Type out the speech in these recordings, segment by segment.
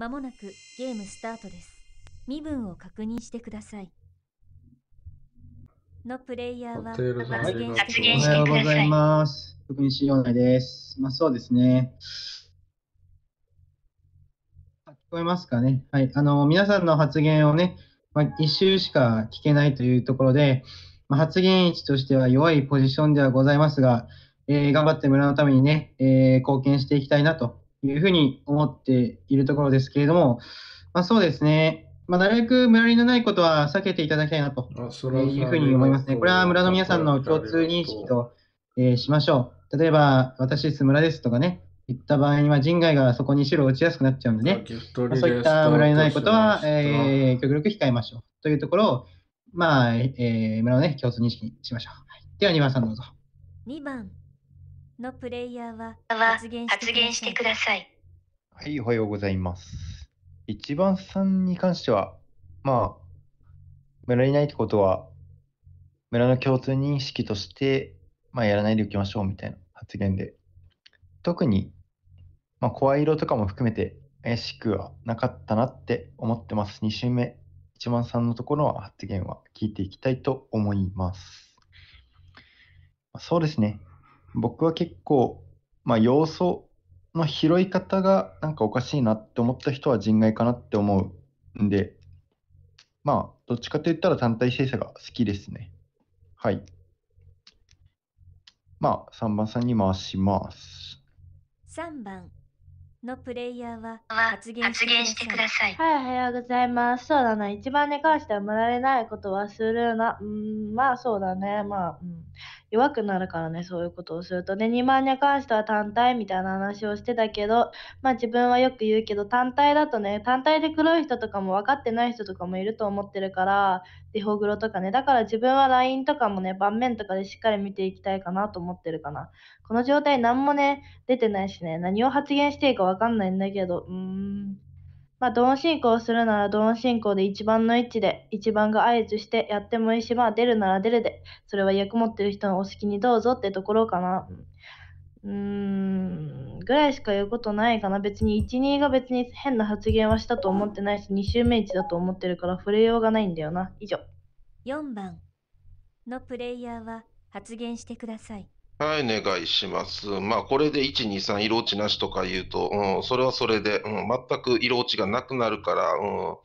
まもなくゲームスタートです。身分を確認してください。のプレイヤーは発言してください。おはようございます。確認しようないです。まあそうですね。聞こえますかね。はい。あの、皆さんの発言をね、まあ、一周しか聞けないというところで、まあ、発言位置としては弱いポジションではございますが、えー、頑張って村のためにね、えー、貢献していきたいなというふうに思っているところですけれども、まあ、そうですね、まあ、なるべく無理のないことは避けていただきたいなというふうに思いますね。これは村の皆さんの共通認識と、えー、しましょう。例えば、私です、村ですとかね、言った場合には人外がそこに白落ちやすくなっちゃうんでね、まあ、そういった無理のないことは、えー、極力控えましょうというところを、まあえー、村の、ね、共通認識にしましょう。では2番さんどうぞ。2番のプレイヤーは発言してください。はい、おはようございます。一番さんに関しては、まあ、村にないってことは、村の共通認識として、まあ、やらないでおきましょうみたいな発言で、特に、まあ、声色とかも含めて怪しくはなかったなって思ってます。2週目、一番さんのところは発言は聞いていきたいと思います。そうですね。僕は結構、まあ、要素の拾い方がなんかおかしいなって思った人は人外かなって思うんで、まあ、どっちかと言ったら単体精査が好きですね。はい。まあ、3番さんに回します。3番のプレイヤーは発言してください。はい、おはようございます。そうだな、一番に関しては生まれないことはするな。うん、まあそうだね、まあ、うん。弱くなるからね、そういうことをすると。ね2万に関しては単体みたいな話をしてたけど、まあ自分はよく言うけど、単体だとね、単体で黒い人とかも分かってない人とかもいると思ってるから、デフォグロとかね、だから自分は LINE とかもね、盤面とかでしっかり見ていきたいかなと思ってるかな。この状態何もね、出てないしね、何を発言していいか分かんないんだけど、うーん。まあ、ドーン進行するならドーン進行で一番の位置で、一番が合図してやってもいいし、まあ、出るなら出るで、それは役持ってる人のお好きにどうぞってところかな。うーん、ぐらいしか言うことないかな。別に1、2が別に変な発言はしたと思ってないし、2周目1だと思ってるから触れようがないんだよな。以上。4番のプレイヤーは発言してください。はい、お願いします。まあ、これで1、2、3、色落ちなしとか言うと、うん、それはそれで、うん、全く色落ちがなくなるから、うん、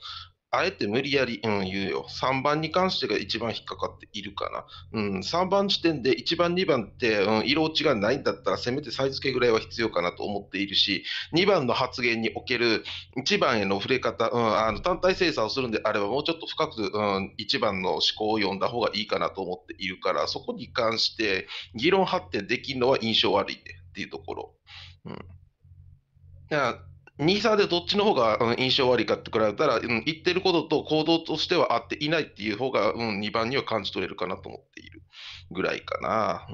あえて無理やり、うん、言うよ。3番に関してが一番引っかかっているかな。うん、3番時点で1番、2番って、うん、色落ちがないんだったら、せめてサイズ系ぐらいは必要かなと思っているし、2番の発言における1番への触れ方、うん、あの単体精査をするんであれば、もうちょっと深く、うん、1番の思考を読んだ方がいいかなと思っているから、そこに関して議論発展できるのは印象悪いねっていうところ。うん2、3でどっちの方が印象悪いかって比べたら、言ってることと行動としては合っていないっていう方が、うん、2番には感じ取れるかなと思っているぐらいかな。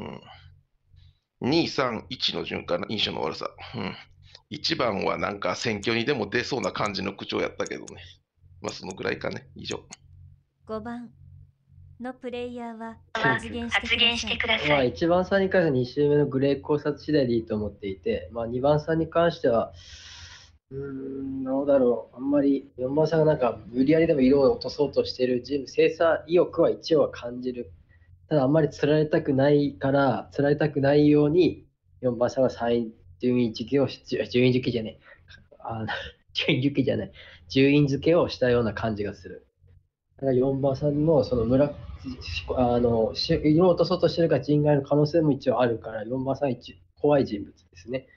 うん、2、3、1の順かな、印象の悪さ。うん、1番はなんか選挙にでも出そうな感じの口調やったけどね。まあ、そのぐらいかね。以上。5番のプレイヤーは発言してください。まあ、1番さんに関しては2周目のグレー考察次第でいいと思っていて、まあ、2番さんに関しては、うん、どうだろう。あんまり4番さんがなんか無理やりでも色を落とそうとしてるジ精査意欲は一応は感じる。ただあんまり釣られたくないから、釣られたくないように4番さんが最順位付けを、順位付けじゃねえ。あ 順位付けじゃない。順位付けをしたような感じがする。だから4番さんのその村、あの、色を落とそうとしてるか人外の可能性も一応あるから、4番さん一怖い人物ですね。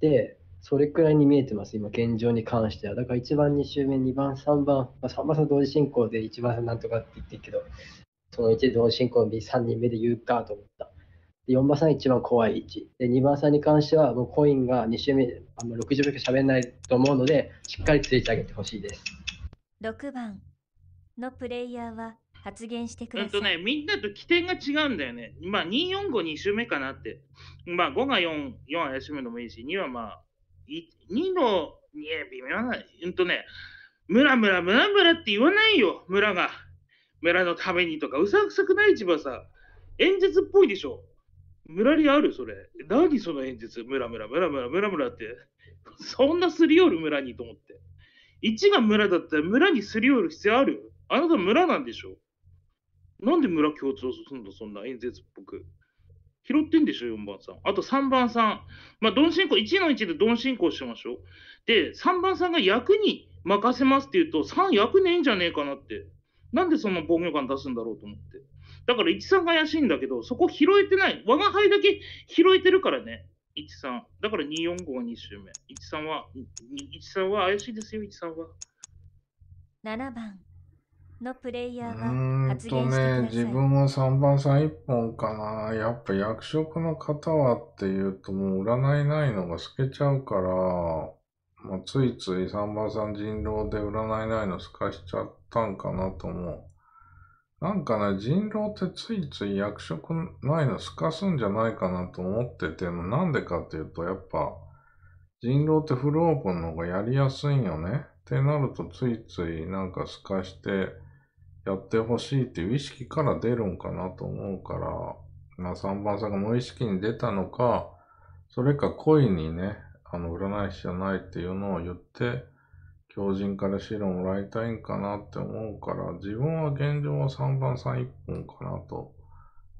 で、それくらいに見えてます、今、現状に関しては。だから1番、2周目、2番、3番、まあ、3番さん同時進行で1番さんなんとかって言ってるけど、その1同時進行で三、3人目で言うかと思った。4番さん一番怖い位置。で、2番さんに関しては、もうコインが2周目、あんま60秒しか喋んないと思うので、しっかりついてあげてほしいです。6番のプレイヤーは発言してください。んとね、みんなと起点が違うんだよね。まあ、2、4、5、2周目かなって。まあ、5が4、4怪しむのもいいし、2はまあ、2の、いや、微妙な、うんとね、村村村村って言わないよ、村が。村のためにとか、うさくさくない一番さ、演説っぽいでしょ。村にあるそれ。何その演説、村村村村村村って。そんなすり寄る村にと思って。1が村だったら村にすり寄る必要あるあなた村なんでしょなんで村共通するんだ、そんな演説っぽく。拾ってんでしょ、4番さん。あと3番さん。まあ、ドン進行、1の1でドン進行しましょう。で、3番さんが役に任せますって言うと、3役ねえんじゃねえかなって。なんでそんな防御感出すんだろうと思って。だから13が怪しいんだけど、そこ拾えてない。我が輩だけ拾えてるからね。13。だから245が2周目。13は、13は怪しいですよ、13は。7番。のプレイヤーは発言してください。うんとね、自分は3番さん1本かな。やっぱ役職の方はっていうともう占いないのが透けちゃうから、まあ、ついつい3番さん人狼で占いないの透かしちゃったんかなと思う。なんかね、人狼ってついつい役職ないの透かすんじゃないかなと思ってて、なんでかっていうとやっぱ、人狼ってフルオープンの方がやりやすいんよね。ってなるとついついなんか透かして、やってほしいっていう意識から出るんかなと思うから、まあ3番さんが無意識に出たのか、それか恋にね、あの、占い師じゃないっていうのを言って、狂人から資料もらいたいんかなって思うから、自分は現状は3番さん1本かなと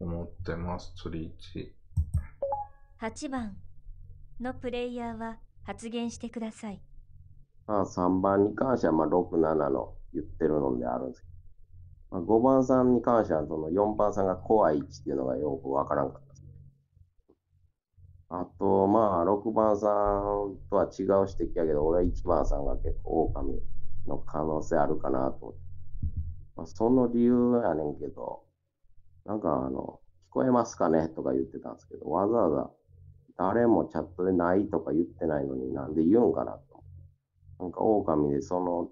思ってます、釣り1。8番のプレイヤーは発言してください。まあ、3番に関しては、まあ、6、7の言ってるのであるんですけど。まあ、5番さんに関しては、その4番さんが怖い位置っていうのがよくわからんかったす。あと、まあ、6番さんとは違う指摘やけど、俺は1番さんが結構狼の可能性あるかなと思って。まあ、その理由やねんけど、なんかあの、聞こえますかねとか言ってたんですけど、わざわざ誰もチャットでないとか言ってないのになんで言うんかなと。なんか狼でその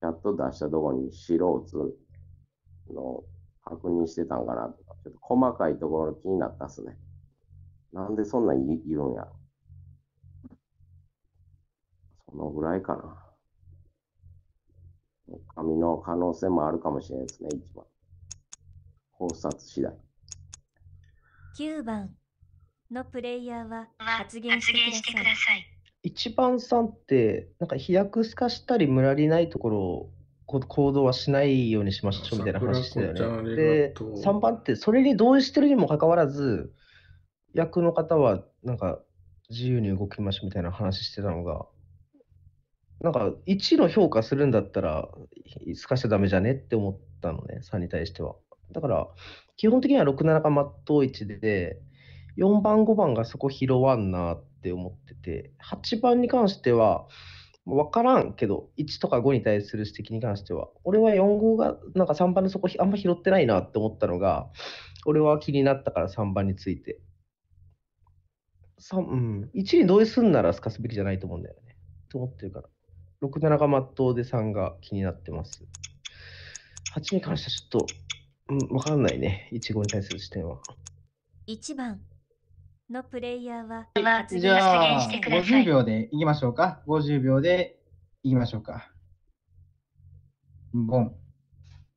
チャット出したとこに白をつの確認してたんかなとか、ちょっと細かいところ気になったっすね。なんでそんなん言うんやろ。そのぐらいかな。紙の可能性もあるかもしれないですね、一番。考察次第。9番のプレイヤーは発言してください。一番さんって、なんか飛躍すかしたり、むらりないところを行動はしないようにしましょうみたいな話してたよね。で、3番って、それに同意してるにもかかわらず、役の方は、なんか、自由に動きましょうみたいな話してたのが、なんか、1の評価するんだったら、すかしちゃダメじゃねって思ったのね、3に対しては。だから、基本的には6、7が真っ当位置で、4番、5番がそこ拾わんなって思ってて、8番に関しては、分からんけど、1とか5に対する指摘に関しては、俺は4号が、なんか3番のそこあんま拾ってないなって思ったのが、俺は気になったから3番について。3、うん、1に同意すんならすかすべきじゃないと思うんだよね。と思ってるから。6、7がまっとうで3が気になってます。8に関してはちょっと、うん、分かんないね。1、5に対する視点は。1番。のプレイヤーは発言してください。50秒でいきましょうか。50秒でいきましょうか。ボン。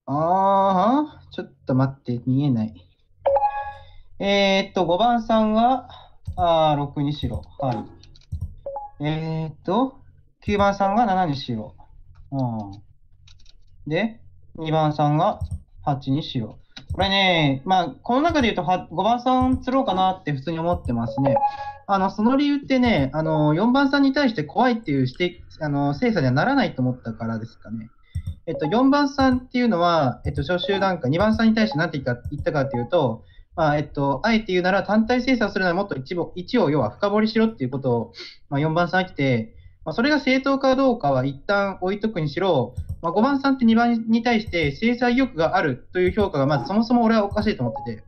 ああ、ちょっと待って、見えない。えー、っと、5番さんは、ああ、6にしろ。はい。えー、っと、9番さんが7にしろ。うん。で、2番さんが8にしろ。これね、まあ、この中で言うと5番さん釣ろうかなって普通に思ってますね。あの、その理由ってね、あの、4番さんに対して怖いっていう指摘、あの、精査にはならないと思ったからですかね。えっと、4番さんっていうのは、えっと、初週段階、2番さんに対して何て言ったかっていうと、まあ、えっと、あえて言うなら単体精査するならもっと一部、一を要は深掘りしろっていうことを、まあ、4番さん来て、まあ、それが正当かどうかは一旦置いとくにしろ、まあ、5番さんって2番に対して制裁意欲があるという評価がまずそもそも俺はおかしいと思ってて、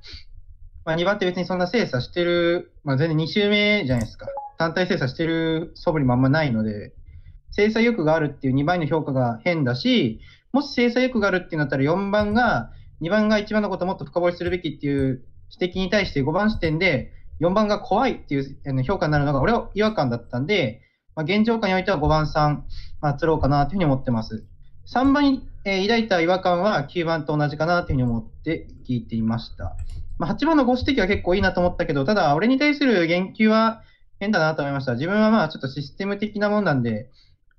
まあ、2番って別にそんな精査してる、まあ、全然2周目じゃないですか。単体精査してる素振りもあんまないので、制裁意欲があるっていう2番の評価が変だし、もし制裁意欲があるってなったら4番が、2番が1番のことをもっと深掘りするべきっていう指摘に対して5番視点で、4番が怖いっていう評価になるのが、俺は違和感だったんで、まあ、現状下においては5番さん、まあ、釣ろうかなというふうに思ってます。3番に、えー、抱いた違和感は9番と同じかなというふうに思って聞いていました。まあ、8番のご指摘は結構いいなと思ったけど、ただ、俺に対する言及は変だなと思いました。自分はまあちょっとシステム的なもんなんで、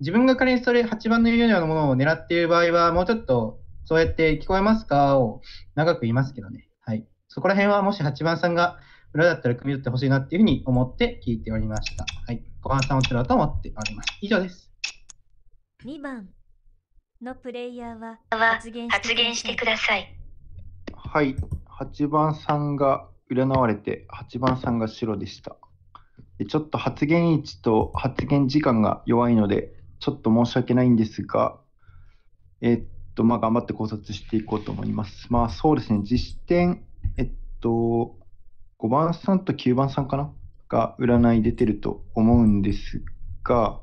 自分が仮にそれ8番の言うようなものを狙っている場合は、もうちょっとそうやって聞こえますかを長く言いますけどね。はい。そこら辺はもし8番さんが裏だったら組み取ってほしいなっていうふうに思って聞いておりました。はい。ご判断をすると思っております。以上です。2番のプレイヤーは発言してください。はい、8番さんが占われて、8番さんが白でした。でちょっと発言位置と発言時間が弱いので、ちょっと申し訳ないんですが、えっと、まあ、頑張って考察していこうと思います。まあ、そうですね、実点、えっと、5番さんと9番さんかなが占い出てると思うんですが、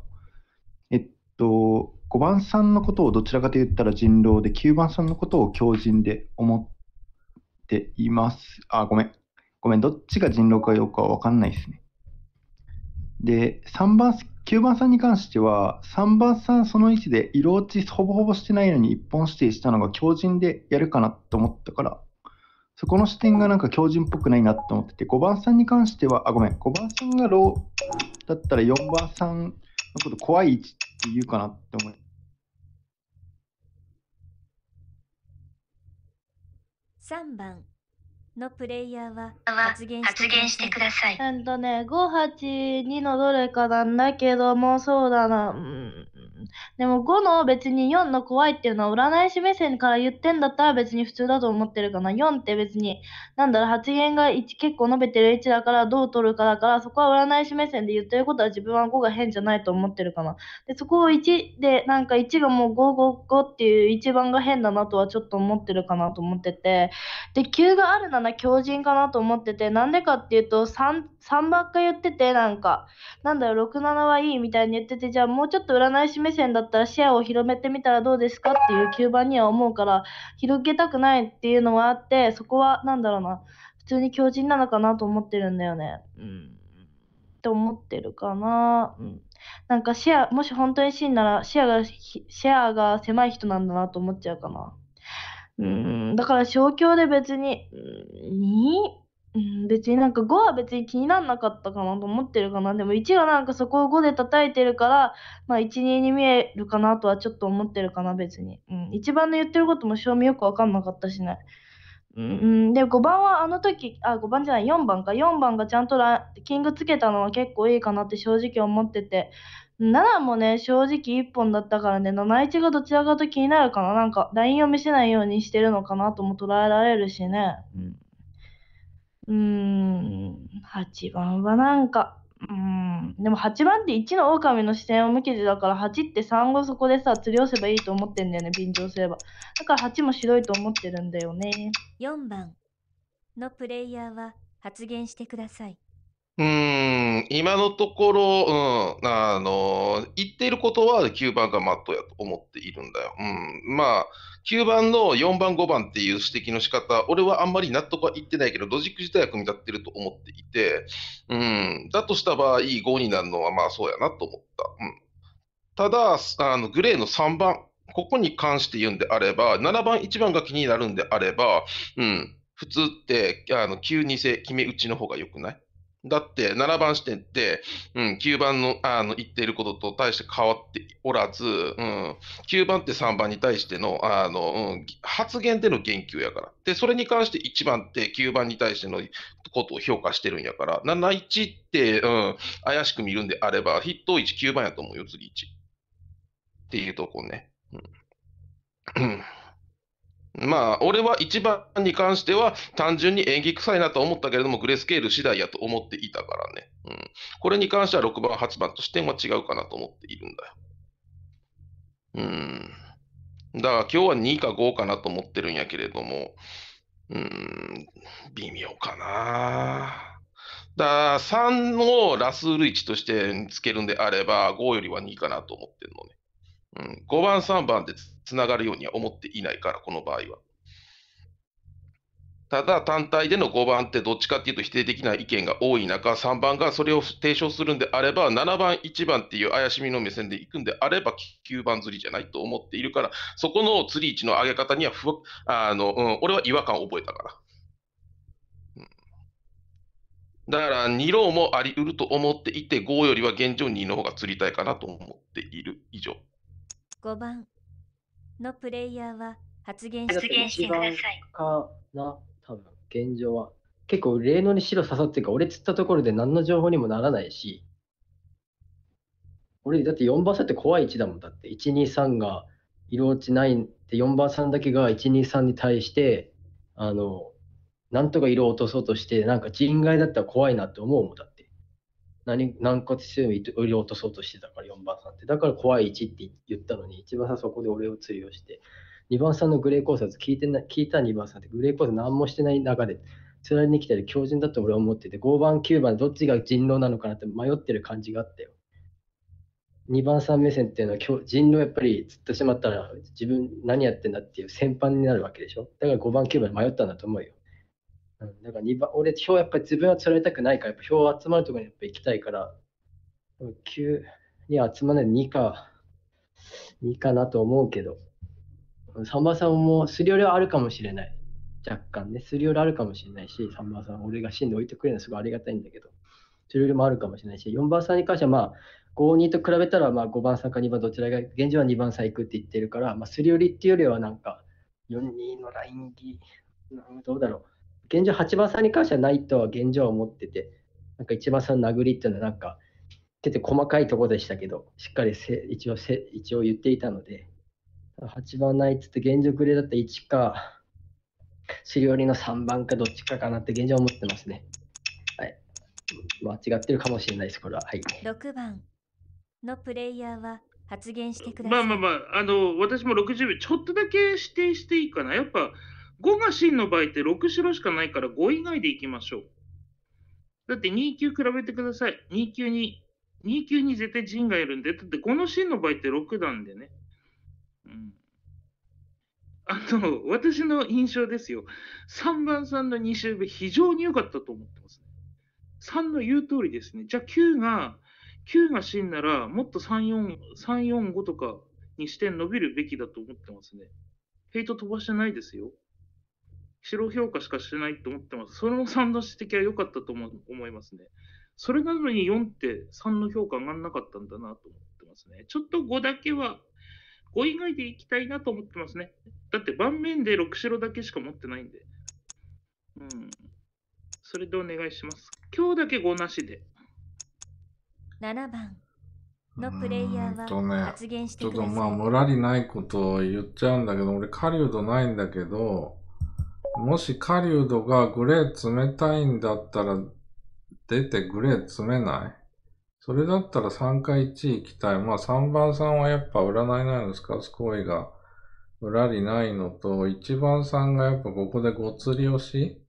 えっと、5番さんのことをどちらかと言ったら人狼で、9番さんのことを狂人で思っています。あ、ごめん。ごめん、どっちが人狼かよくは分かんないですね。で、3番、9番さんに関しては、3番さんその位置で色落ちほぼほぼしてないのに一本指定したのが狂人でやるかなと思ったからそこの視点がなんか強靭っぽくないなと思ってて、5番さんに関しては、あ、ごめん、5番さんがローだったら4番さんのこと怖い位置って言うかなって思い3番のプレイヤーは発言してください。えっとね、582のどれかなんだけども、そうだな。うんでも5の別に4の怖いっていうのは占い師目線から言ってんだったら別に普通だと思ってるかな。4って別に、なんだろう、発言が1結構述べてる位置だからどう取るかだから、そこは占い師目線で言ってることは自分は5が変じゃないと思ってるかな。で、そこを1で、なんか1がもう555っていう一番が変だなとはちょっと思ってるかなと思ってて、で、9があるなら強靭かなと思ってて、なんでかっていうと3、3ばっか言ってて、なんか、なんだろ、6、7はいいみたいに言ってて、じゃあもうちょっと占い師目線だったらシェアを広めてみたらどうですかっていう吸盤には思うから、広げたくないっていうのはあって、そこは、なんだろうな、普通に強靭なのかなと思ってるんだよね。うん。って思ってるかな。うん。なんかシェアもし本当に死んならシェアが、シェアが狭い人なんだなと思っちゃうかな。うん、だから小況で別に、うにうん、別になんか5は別に気になんなかったかなと思ってるかな。でも1がなんかそこを5で叩いてるから、まあ1、2に見えるかなとはちょっと思ってるかな、別に。うん。1番の言ってることも正味よくわかんなかったしね。うん、で、5番はあの時、あ、5番じゃない、4番か。4番がちゃんとランキングつけたのは結構いいかなって正直思ってて。7もね、正直1本だったからね、71がどちらかと気になるかな。なんか、LINE を見せないようにしてるのかなとも捉えられるしね。うんうーん、8番はなんか、うーん、でも8番って1の狼の視線を向けてだから8って3をそこでさ、釣り寄せばいいと思ってんだよね、便乗すれば。だから8も白いと思ってるんだよね。4番のプレイヤーは発言してください。うーん、今のところ、うん、あの、言っていることは9番がマットやと思っているんだよ。うん、まあ、9番の4番、5番っていう指摘の仕方、俺はあんまり納得はいってないけど、ロジック自体は組み立ってると思っていて、うん、だとした場合、5になるのはまあそうやなと思った。うん、ただ、あのグレーの3番、ここに関して言うんであれば、7番、1番が気になるんであれば、うん、普通ってあの急にせ決め打ちの方が良くないだって、7番視点って、うん、9番のあの言っていることと対して変わっておらず、うん、9番って3番に対してのあの、うん、発言での言及やから。で、それに関して1番って9番に対してのことを評価してるんやから、71って、うん、怪しく見るんであれば、筆頭1、9番やと思うよ、次1。っていうとこね。うんまあ、俺は1番に関しては単純に演技臭いなと思ったけれども、グレースケール次第やと思っていたからね。うん、これに関しては6番、8番と視点は違うかなと思っているんだよ。うん。だから今日は2か5かなと思ってるんやけれども、うん、微妙かな。だから3をラスール1としてつけるんであれば、5よりは2かなと思ってるのね。うん、5番、3番でつながるようには思っていないから、この場合は。ただ、単体での5番ってどっちかっていうと否定的な意見が多い中、3番がそれを提唱するんであれば、7番、1番っていう怪しみの目線でいくんであれば、9番釣りじゃないと思っているから、そこの釣り位置の上げ方にはふあの、うん、俺は違和感を覚えたから。だから、2郎もあり得ると思っていて、5よりは現状2の方が釣りたいかなと思っている以上。5番。のプレイヤーは発言してください。かな、多分現状は。結構、霊能に白刺さってるから、俺釣ったところで何の情報にもならないし、俺、だって4番さんって怖い位置だもん。だって、1、2、3が色落ちないんで、4番さんだけが1、2、3に対して、あの、なんとか色を落とそうとして、なんか人外だったら怖いなって思うもんだって。何軟骨して売り落とそうとしてたから4番さんってだから怖い1って言ったのに1番さんそこで俺を通用して2番さんのグレー考察聞いてな聞いた2番さんってグレー考察何もしてない中で釣られに来たり強靭だと俺は思ってて5番9番どっちが人狼なのかなって迷ってる感じがあったよ2番3目線っていうのは人狼やっぱり釣ってしまったら自分何やってんだっていう先般になるわけでしょだから5番9番迷ったんだと思うようん、か2番、俺、票やっぱり自分は釣られたくないから、やっぱ票集まるところにやっぱ行きたいから、9に集まらない2か、2かなと思うけど、さんまさんもすり寄りはあるかもしれない。若干ね、すり寄りあるかもしれないし、3番さん、俺が死んで置いてくれるのはすごいありがたいんだけど、すり寄りもあるかもしれないし、4番さんに関しては、まあ、5、2と比べたら、まあ、5番さんか2番どちらが、現状は2番さん行くって言ってるから、まあ、すり寄りっていうよりは、なんか、4、2のラインに、どうだろう。現状、8番さんに関してはないとは現状は思ってて、なんか1番さんの殴りっていうのは、なんか、結構細かいとこでしたけど、しっかりせ一応せ一応言っていたので、8番ないっつって、現状くれだったら1か、資料りの3番かどっちかかなって現状思ってますね。はい。間違ってるかもしれないです、これは。はい。6番のプレイヤーは発言してください。まあまあまあ、あの、私も60秒、ちょっとだけ指定していいかな。やっぱ、5が真の場合って6白しかないから5以外でいきましょう。だって2級比べてください。2級に、2級に絶対人がいるんで、だって5の真の場合って6なんでね。うん。あの、私の印象ですよ。3番さんの2周目、非常に良かったと思ってます、ね。3の言う通りですね。じゃあ9が、9が真なら、もっと3、4、3、4、5とかにして伸びるべきだと思ってますね。ヘイト飛ばしてないですよ。白評価しかしないと思ってます。その3の指摘は良かったと思思いますね。それなのに4って3の評価上がらなかったんだなと思ってますね。ちょっと5だけは、5以外でいきたいなと思ってますね。だって盤面で6白だけしか持ってないんで。うん。それでお願いします。今日だけ5なしで。7番。のプレイヤーは発言してください。ね、ちょっとまあ、むらりないことを言っちゃうんだけど、俺、狩人ないんだけど、もし狩人がグレー冷たいんだったら、出てグレー詰めないそれだったら3回1位行きたい。まあ3番さんはやっぱ占いないのスカスコイがうらりないのと、1番さんがやっぱここでご釣り押し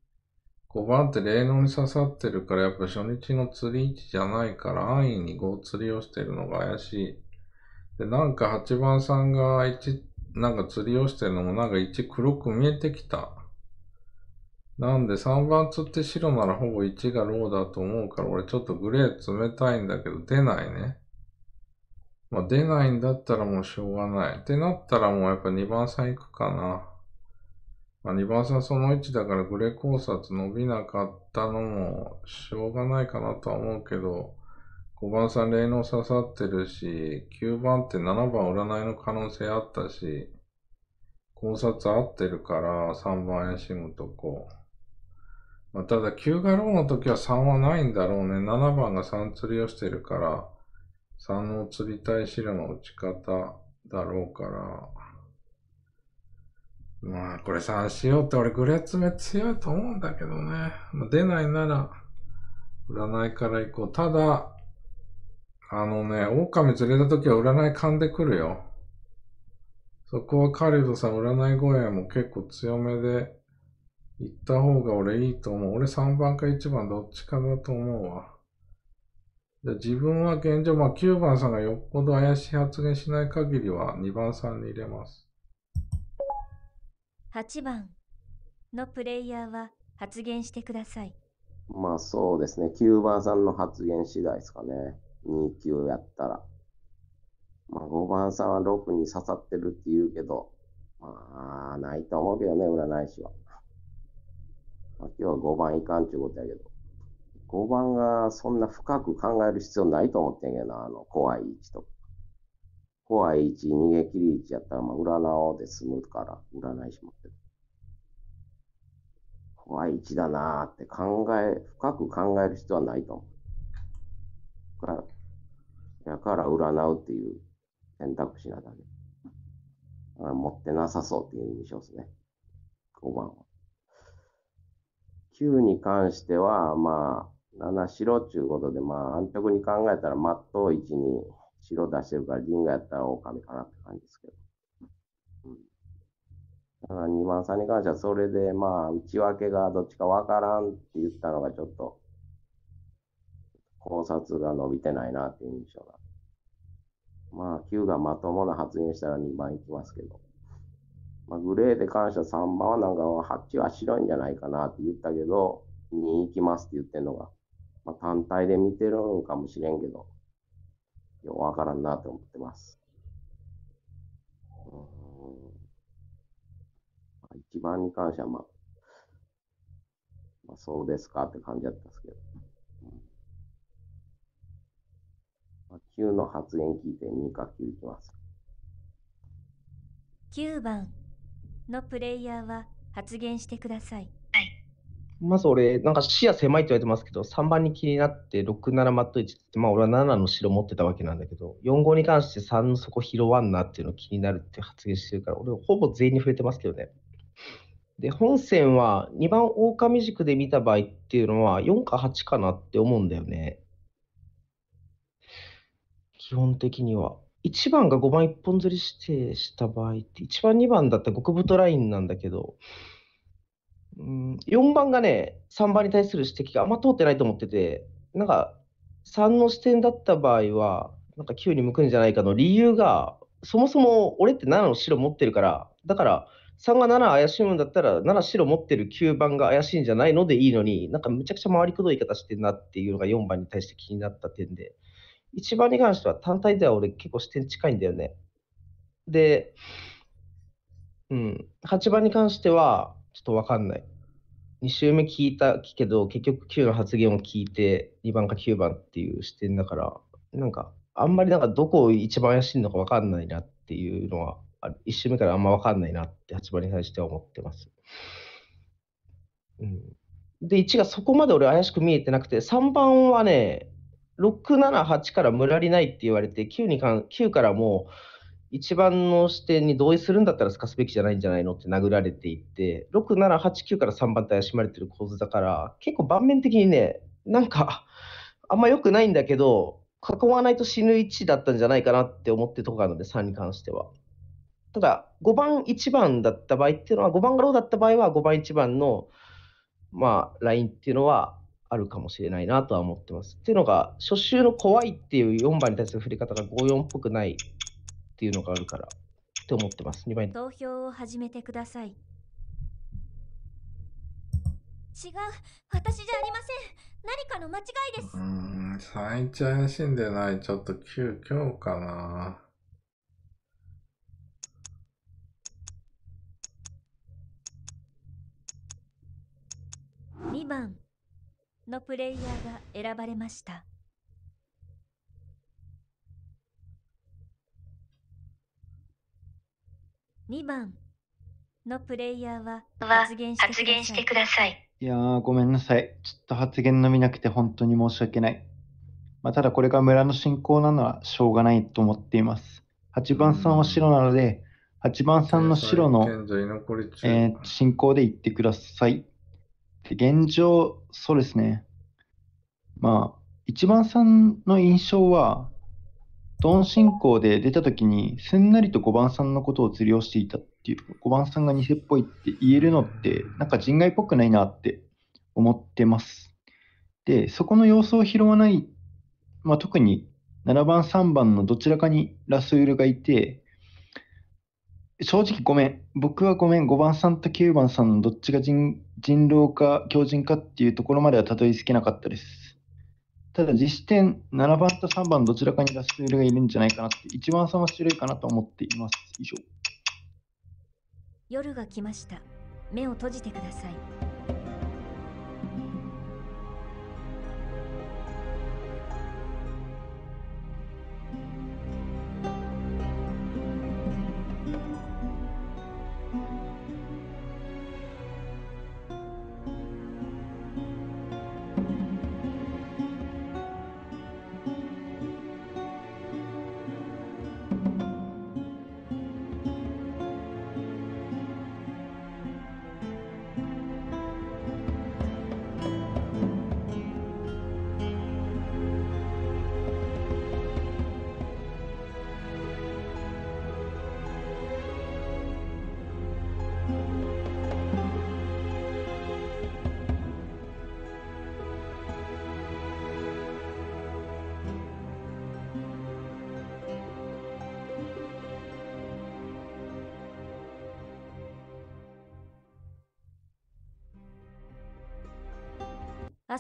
?5 番って霊能に刺さってるからやっぱ初日の釣り位置じゃないから安易にご釣りをしてるのが怪しい。で、なんか8番さんが1、なんか釣りをしてるのもなんか1黒く見えてきた。なんで3番つって白ならほぼ1がローだと思うから、俺ちょっとグレー冷たいんだけど出ないね。まあ、出ないんだったらもうしょうがない。ってなったらもうやっぱ2番さん行くかな。まあ、2番さんその位置だからグレー考察伸びなかったのもしょうがないかなとは思うけど、5番さん霊能刺さってるし、9番って7番占いの可能性あったし、考察合ってるから3番怪しむとこ。まあ、ただ、9がローの時は3はないんだろうね。7番が3釣りをしてるから、3の釣りた資白の打ち方だろうから、まあ、これ3しようって俺グレッツめ強いと思うんだけどね。まあ、出ないなら、占いから行こう。ただ、あのね、狼釣れた時は占い噛んでくるよ。そこはカリドさん、占い声も結構強めで、行った方が俺いいと思う。俺3番か1番どっちかだと思うわ。自分は現状、まあ9番さんがよっぽど怪しい発言しない限りは2番さんに入れます。8番のプレイヤーは発言してください。まあそうですね。9番さんの発言次第ですかね。2級やったら。まあ5番さんは6に刺さってるって言うけど、まあないと思うけどね、占い師は。まあ、今日は5番いかんっていうことやけど、5番がそんな深く考える必要ないと思ってんけどな、あの、怖い位置とか。怖い位置、逃げ切り位置やったら、まあ、占おうで済むから、占いしまってる。怖い位置だなーって考え、深く考える必要はないと思う。だから、やから占うっていう選択肢なだけ。だ持ってなさそうっていう印象ですね。5番は。9に関しては、まあ、7白っちゅうことで、まあ、安直に考えたら、マッ位1に白出してるから、銀がやったら狼かなって感じですけど。だから2番さんに関しては、それで、まあ、内訳がどっちかわからんって言ったのが、ちょっと、考察が伸びてないなっていう印象が。まあ、9がまともな発言したら2番いきますけど。まあ、グレーで関しては3番はなんか、8は白いんじゃないかなって言ったけど、2行きますって言ってんのが、まあ、単体で見てるんかもしれんけど、ようわからんなと思ってます。一番に関しては、まあ、まあ、そうですかって感じだったんですけど。まあ、9の発言聞いて2か9いきます。9番のプレイヤーは発言してください。はい、まず俺、なんか視野狭いって言われてますけど、3番に気になって6、7、マット1って、まあ俺は7の白持ってたわけなんだけど、4、5に関して3の底拾わんなっていうの気になるって発言してるから、俺ほぼ全員に触れてますけどね。で、本線は2番狼軸で見た場合っていうのは4か8かなって思うんだよね。基本的には。1番が5番一本釣り指定した場合って、1番、2番だったら極太ラインなんだけど、うん、4番がね、3番に対する指摘があんま通ってないと思ってて、なんか、3の視点だった場合は、なんか9に向くんじゃないかの理由が、そもそも俺って7の白持ってるから、だから3が7怪しむんだったら、7白持ってる9番が怪しいんじゃないのでいいのに、なんかむちゃくちゃ回りくどい言い方してんなっていうのが4番に対して気になった点で。一番に関しては単体では俺結構視点近いんだよね。で、うん、8番に関してはちょっとわかんない。2周目聞いたけど、結局9の発言を聞いて、2番か9番っていう視点だから、なんか、あんまりなんかどこを一番怪しいのかわかんないなっていうのは、1周目からあんまわかんないなって8番に対しては思ってます。うん、で、1がそこまで俺怪しく見えてなくて、3番はね、678から無りないって言われて9に関、9からもう一番の視点に同意するんだったらすかすべきじゃないんじゃないのって殴られていって、6、7、8、9から3番って怪しまれてる構図だから、結構盤面的にね、なんか、あんま良くないんだけど、囲わないと死ぬ位置だったんじゃないかなって思ってるとこがあるので、3に関しては。ただ、5番、1番だった場合っていうのは、5番がローだった場合は、5番、1番の、まあ、ラインっていうのは、あるかもしれないなとは思ってます。っていうのが、初週の怖いっていう4番に対する振り方が54っぽくないっていうのがあるからって思ってます。2番投票を始めてください。違う、私じゃありません。何かの間違いです。うん、最一怪しんでない。ちょっと急遽かな。2番のプレイヤーが選ばれました。2番のプレイヤーは発言してください。いやー、ごめんなさい。ちょっと発言のびなくて本当に申し訳ない。まあ、ただこれが村の進行なのはしょうがないと思っています。8番さんは白なので、8番さんの白の、えー、進行で言ってください。現状、そうですね。まあ、一番さんの印象は、ドン進行で出た時に、すんなりと5番さんのことを釣りをしていたっていう、5番さんが偽っぽいって言えるのって、なんか人外っぽくないなって思ってます。で、そこの様子を拾わない、まあ、特に7番、3番のどちらかにラスールがいて、正直ごめん。僕はごめん。5番さんと9番さんのどっちが人人狼か強人かっていうところまではたどり着けなかったです。ただ実点7番と3番どちらかにラスールがいるんじゃないかなって、1番さんは種類かなと思っています。以上。夜が来ました。目を閉じてください。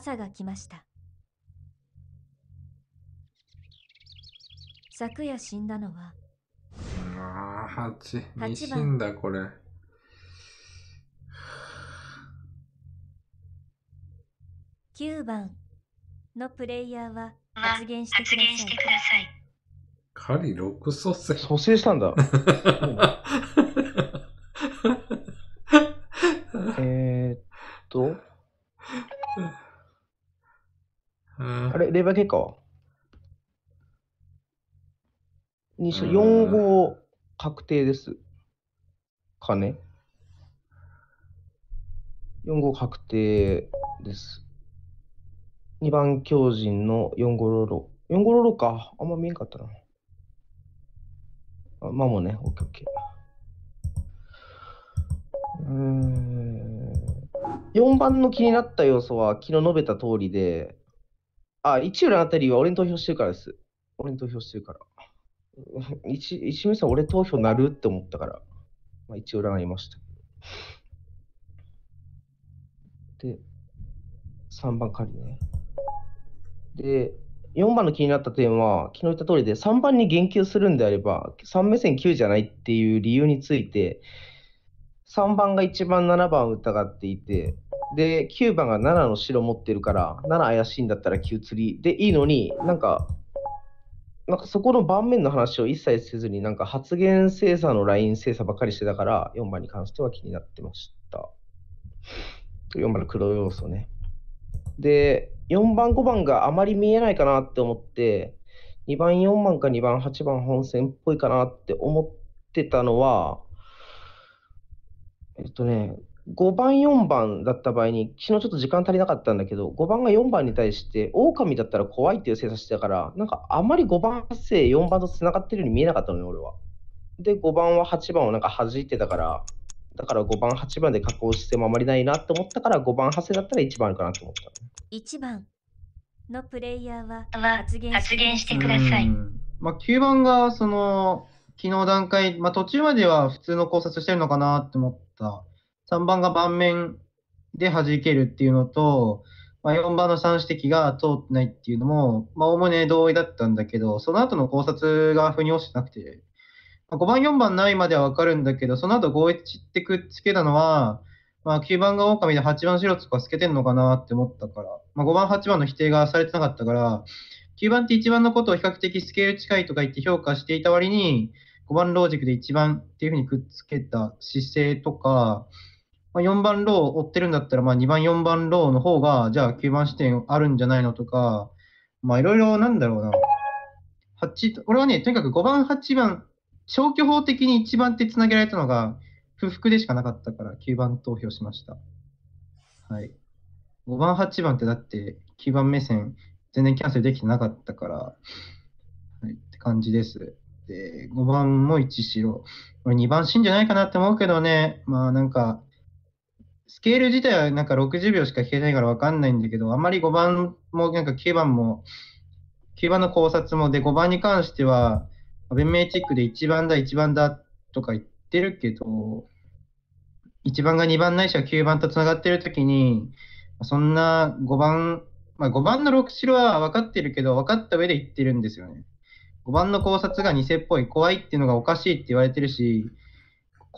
朝が来ました昨夜死んだのはああ8死んだこれ9番のプレイヤーは発言してください。カリ6蘇生。蘇生したんだ。えっと。あれ、レバー結果はにし4号確定です。かね。4号確定です。2番強人の4号ロロ。4号ロロか。あんま見えんかったな。あまあもうね、オッケーオッケー。うーん。4番の気になった要素は昨日述べた通りで、あ、一浦あたりは俺に投票してるからです。俺に投票してるから。一一さん、俺投票なるって思ったから、まあ、一応占いました。で、3番借りね。で、4番の気になった点は、昨日言った通りで、3番に言及するんであれば、3目線9じゃないっていう理由について、3番が1番、7番を疑っていて、で、9番が7の白持ってるから、7怪しいんだったら9釣りでいいのに、なんか、なんかそこの盤面の話を一切せずに、なんか発言精査のライン精査ばかりしてたから、4番に関しては気になってました。4番の黒要素ね。で、4番、5番があまり見えないかなって思って、2番、4番か2番、8番本線っぽいかなって思ってたのは、えっとね、5番、4番だった場合に、昨日ちょっと時間足りなかったんだけど、5番が4番に対して、狼だったら怖いっていう精査してたから、なんかあまり5番発生、4番とつながってるように見えなかったのよ俺は。で、5番は8番をなんか弾いてたから、だから5番、8番で加工してもあまりないなと思ったから、5番発生だったら1番あるかなと思った。1番のプレイヤーは発言してください。まあ、9番がその昨日段階、まあ、途中までは普通の考察してるのかなって思った。3番が盤面で弾けるっていうのと、まあ、4番の3指摘が通ってないっていうのも、まあ、おおむね同意だったんだけど、その後の考察が腑に落ちてなくて、まあ、5番、4番ないまではわかるんだけど、その後5、1ってくっつけたのは、まあ、9番が狼で8番白とか透けてんのかなって思ったから、まあ、5番、8番の否定がされてなかったから、9番って1番のことを比較的スケール近いとか言って評価していた割に、5番ロージックで1番っていうふうにくっつけた姿勢とか、まあ、4番ローを追ってるんだったら、まあ、2番、4番ローの方が、じゃあ9番視点あるんじゃないのとか、まあ、いろいろなんだろうな。8、俺はね、とにかく5番、8番、消去法的に1番って繋げられたのが、不服でしかなかったから、9番投票しました。はい。5番、8番ってだって、9番目線、全然キャンセルできてなかったから、はい、って感じです。で、5番も1しろ。俺2番死んじゃないかなって思うけどね、まあなんか、スケール自体はなんか60秒しか弾けないから分かんないんだけど、あんまり5番もなんか9番も、9番の考察もで、5番に関しては、弁明チェックで1番だ、1番だとか言ってるけど、1番が2番ないしは9番と繋がってる時に、そんな5番、まあ、5番の6白は分かってるけど、分かった上で言ってるんですよね。5番の考察が偽っぽい、怖いっていうのがおかしいって言われてるし、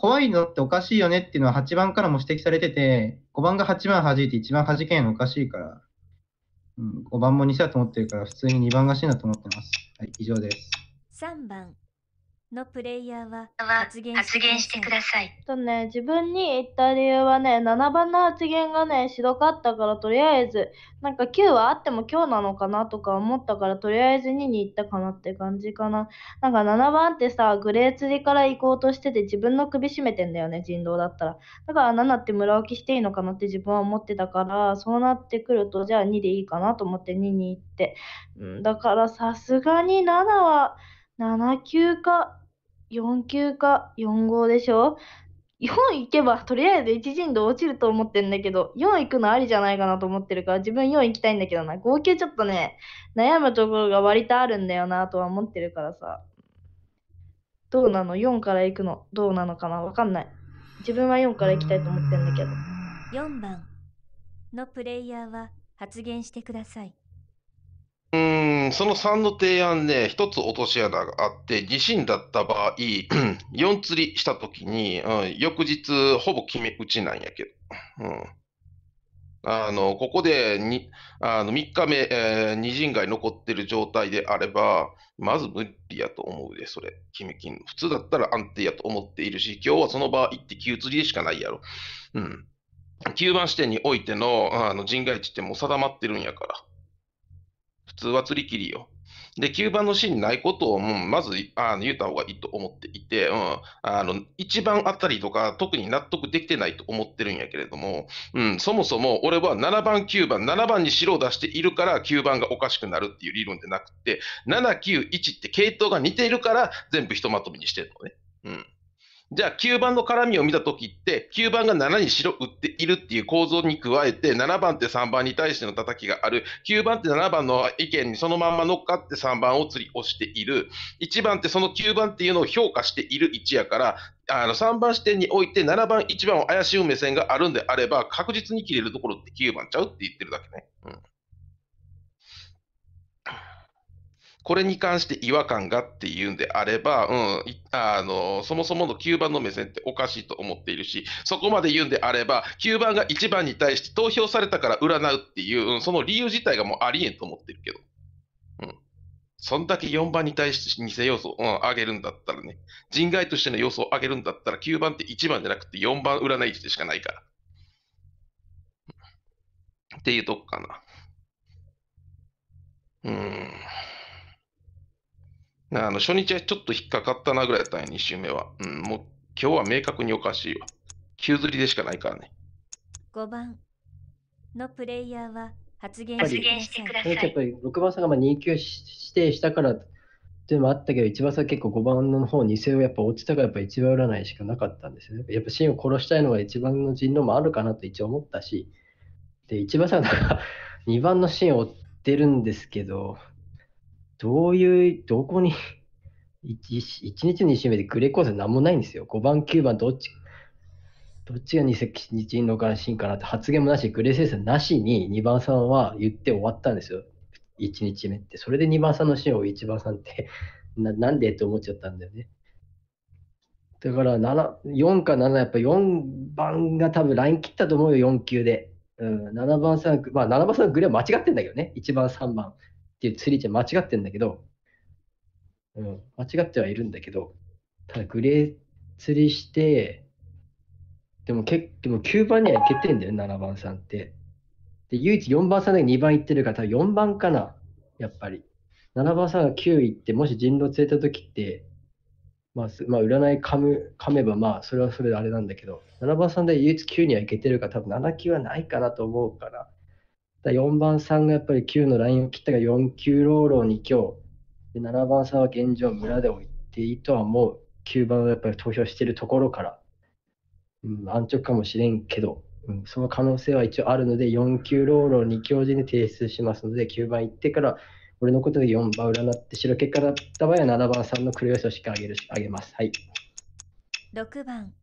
怖いのっておかしいよねっていうのは8番からも指摘されてて、5番が8番弾いて1番弾けんのおかしいから、うん、5番も2だと思ってるから、普通に2番が死んだと思ってます。はい、以上です。3番。のプレイヤーは発言してください。とね、自分に言った理由はね、7番の発言がね、白かったから、とりあえず、なんか9はあっても今日なのかなとか思ったから、とりあえず2に行ったかなって感じかな。なんか7番ってさ、グレー釣りから行こうとしてて、自分の首絞めてんだよね、人道だったら。だから7って村置きしていいのかなって自分は思ってたから、そうなってくると、じゃあ2でいいかなと思って2に行って。ん、だからさすがに7は、7級か4級か4号でしょ ?4 行けばとりあえず1陣で落ちると思ってんだけど、4行くのありじゃないかなと思ってるから、自分4行きたいんだけどな。合計ちょっとね、悩むところが割とあるんだよなとは思ってるからさ。どうなの ?4 から行くのどうなのかなわかんない。自分は4から行きたいと思ってんだけど。4番のプレイヤーは発言してください。うんその3の提案で、ね、1つ落とし穴があって、地震だった場合、4 釣りしたときに、うん、翌日、ほぼ決め打ちなんやけど、うん、あのここでにあの3日目、えー、二陣街残ってる状態であれば、まず無理やと思うで、それ、決め金。普通だったら安定やと思っているし、今日はその場合って9釣りでしかないやろ。うん9番視点においてのあの人外地ってもう定まってるんやから。通は釣り切りよ。で、吸盤の芯にないことを、まずあ言った方がいいと思っていて、うん、あの、一番あたりとか、特に納得できてないと思ってるんやけれども、うん、そもそも俺は7番、9番、7番に白を出しているから、9番がおかしくなるっていう理論でなくて、7、9、1って系統が似ているから、全部ひとまとめにしてるのね。うん。じゃあ9番の絡みを見たときって、9番が7に白打っているっていう構造に加えて、7番って3番に対しての叩きがある、9番って7番の意見にそのまんま乗っかって3番を釣り押している、1番ってその9番っていうのを評価している位置やから、あの3番視点において7番、1番を怪しむ目線があるんであれば、確実に切れるところって9番ちゃうって言ってるだけね。うんこれに関して違和感がっていうんであれば、うん、あの、そもそもの9番の目線っておかしいと思っているし、そこまで言うんであれば、9番が1番に対して投票されたから占うっていう、うん、その理由自体がもうありえんと思ってるけど。うん。そんだけ4番に対して偽要素を、うん、上げるんだったらね、人外としての要素を上げるんだったら、9番って1番じゃなくて4番占い師でしかないから。っていうとこかな。うん。あの初日はちょっと引っかかったなぐらいだったね、2週目は。うん、もう今日は明確におかしいわ。急釣りでしかないからね。5番のプレイヤーは発言してください。やっぱり6番さんがまあ2級指定したからでもあったけど、一番さん結構5番の方に背をやっぱ落ちたからやっぱ一番占いしかなかったんですよね。やっぱ芯を殺したいのが一番の人狼もあるかなと一応思ったし、で、一番さんが2番の芯を追ってるんですけど、どういう、どこに 1, 1日2周目でグレーコースなんもないんですよ。5番、9番、どっち、どっちが日銀のーンかなって発言もなし、グレー生産なしに2番さんは言って終わったんですよ。1日目って。それで2番さんのシーンを1番さんって な、なんでって思っちゃったんだよね。だから7、4か7、やっぱ4番が多分ライン切ったと思うよ、4級で。うん、7番さん、まあ7番さんのグレーは間違ってんだけどね。1番、3番。っていう釣りじゃ間違ってんだけど、うん、間違ってはいるんだけど、ただグレー釣りして、でもけでも9番には行けてんだよ、7番さんって。で、唯一4番さんだけ2番行ってるから、4番かな、やっぱり。7番さんが9行って、もし人狼釣れた時って、まあ、まあ、占い噛む噛めば、まあ、それはそれであれなんだけど、7番さんで唯一9には行けてるから、多分7級はないかなと思うから、だ4番さんがやっぱり9のラインを切ったが4九ローロー2強で7番さんは現状村で置いていいとは思う9番はやっぱり投票しているところから、うん、安直かもしれんけど、うん、その可能性は一応あるので4九ローロー2強時に提出しますので9番行ってから俺のことで4番占って白結果だった場合は7番さんの黒予想しかあげるあげます。はい、6番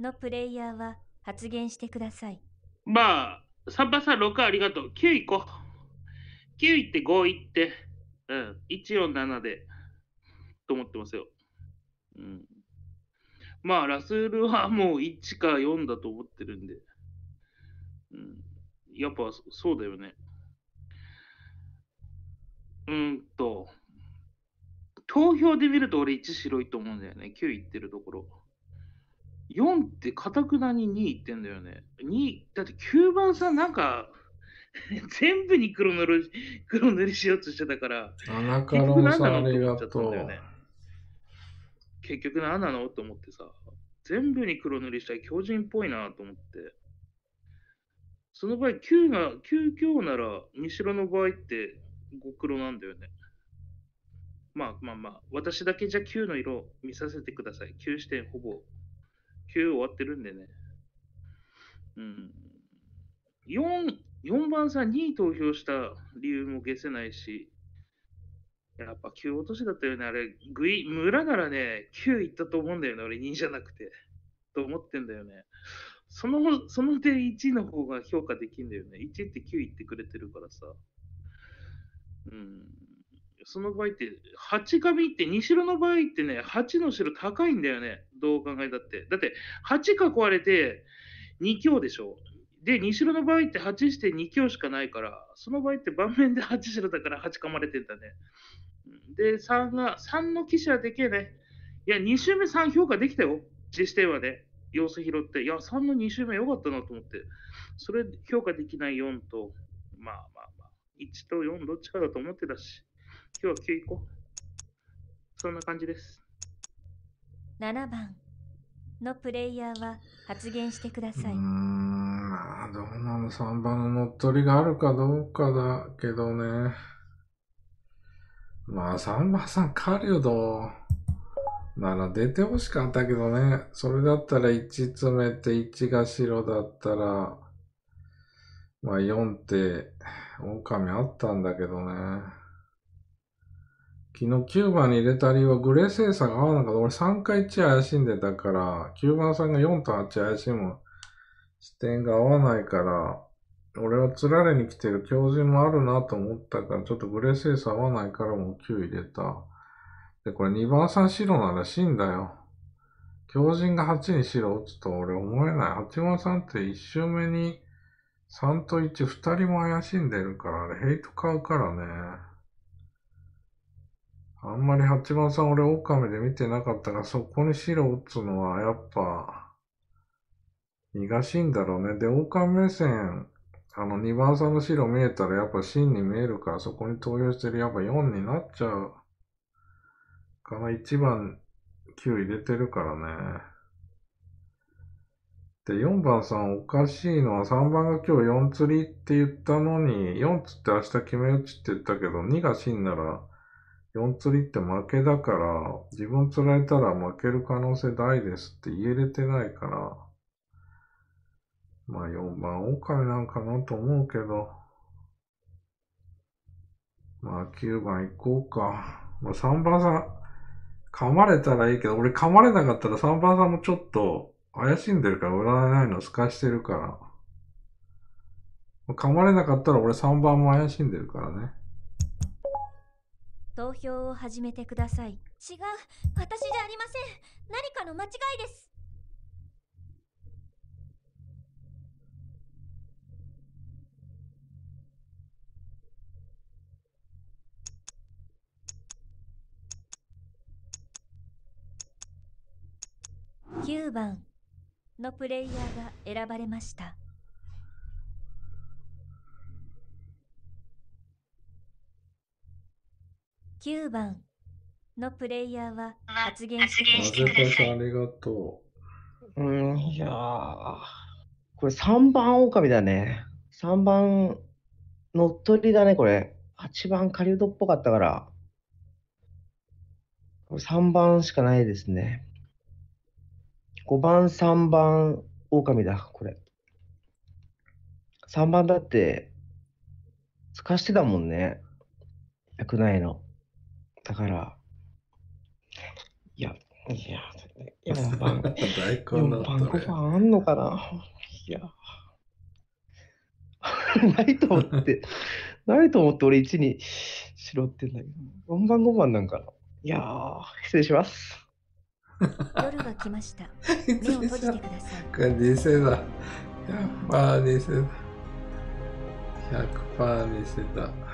のプレイヤーは発言してください。まあン番さん6ありがとう。9行こう。9行って5行って、うん、147で、と思ってますよ。うん。まあ、ラスールはもう1か4だと思ってるんで。うん。やっぱそうだよね。うんと、投票で見ると俺1白いと思うんだよね。9いってるところ。4ってかたくなに2いってんだよね。2、だって9番さんなんか、全部に黒塗り黒塗りしようとしてたから、アナカロンさんありがとう。結局何なのと思ってさ、全部に黒塗りしたい狂人っぽいなと思って。その場合9が、9強なら、西城の場合って5黒なんだよね。まあまあまあ、私だけじゃ9の色見させてください。9視点ほぼ9終わってるんでね。うん。4、4番さん2位投票した理由も消せないし、やっぱ9落としだったよね、あれ。ぐい、村ならね、9いったと思うんだよね、俺2じゃなくて。と思ってんだよね。その、その点1の方が評価できんだよね。1って9行ってくれてるからさ。うん。その場合って、八紙って、二城の場合ってね、八の白高いんだよね。どう考えたって。だって、八囲われて2強でしょ。で、二城の場合って八して2強しかないから、その場合って盤面で八白だから八噛まれてんだね。で、3が、3の騎士はでけえね。いや、2周目3評価できたよ。実点はね。様子拾って、いや、3の2周目良かったなと思って、それ評価できない4と、まあまあまあ、1と4どっちかだと思ってたし、今日はこう。そんな感じです。7番のプレイヤーは発言してください。うん、まあ、どうなの ?3 番の乗っ取りがあるかどうかだけどね。まあ、3番さん、狩人なら出てほしかったけどね。それだったら1詰めて1が白だったら、まあ4って、狼あったんだけどね。昨日9番に入れた理由はグレーサーが合わなかった。俺3回1怪しんでたから、9番さんが4と8怪しむ視点が合わないから、俺は釣られに来てる教授もあるなと思ったから、ちょっとグレーサー合わないからもう9入れた。で、これ2番さん白なら死んだよ。強靭が8に白打つと俺思えない。8番さんって1周目に3と1、2人も怪しんでるから、ね、ヘイト買うからね。あんまり八番さん俺狼で見てなかったが、そこに白打つのはやっぱ、苦しいんだろうね。で、狼目線、あの2番さんの白見えたらやっぱ真に見えるから、そこに投票してるやっぱ4になっちゃう。から、1番9入れてるからね。で、4番さんおかしいのは、3番が今日4釣りって言ったのに、4釣って明日決め打ちって言ったけど、2が死んなら、4釣りって負けだから、自分釣られたら負ける可能性大ですって言えれてないから、まあ4番オカなんかなと思うけど、まあ9番行こうか。まあ、3番さん、噛まれたらいいけど、俺噛まれなかったら3番さんもちょっと怪しんでるから、占いないの透かしてるから。噛まれなかったら俺3番も怪しんでるからね。投票を始めてください違う私じゃありません何かの間違いです9番のプレイヤーが選ばれました。9番のプレイヤーは発言してください。ありがとう。うん、いやこれ3番狼だね。3番乗っ取りだね、これ。8番狩人っぽかったから。3番しかないですね。5番、3番、狼だ、これ。3番だって、透かしてたもんね。良くないの。だから、いや、いや、4番。大根だった、ね。5番あんのかないや。ないと思って、ないと思って俺1にしろってんだけど、4番5番なんかな。いやー、失礼します。夜が来ました。目を閉じてください。これ偽だ。100%偽だ。100%偽だ。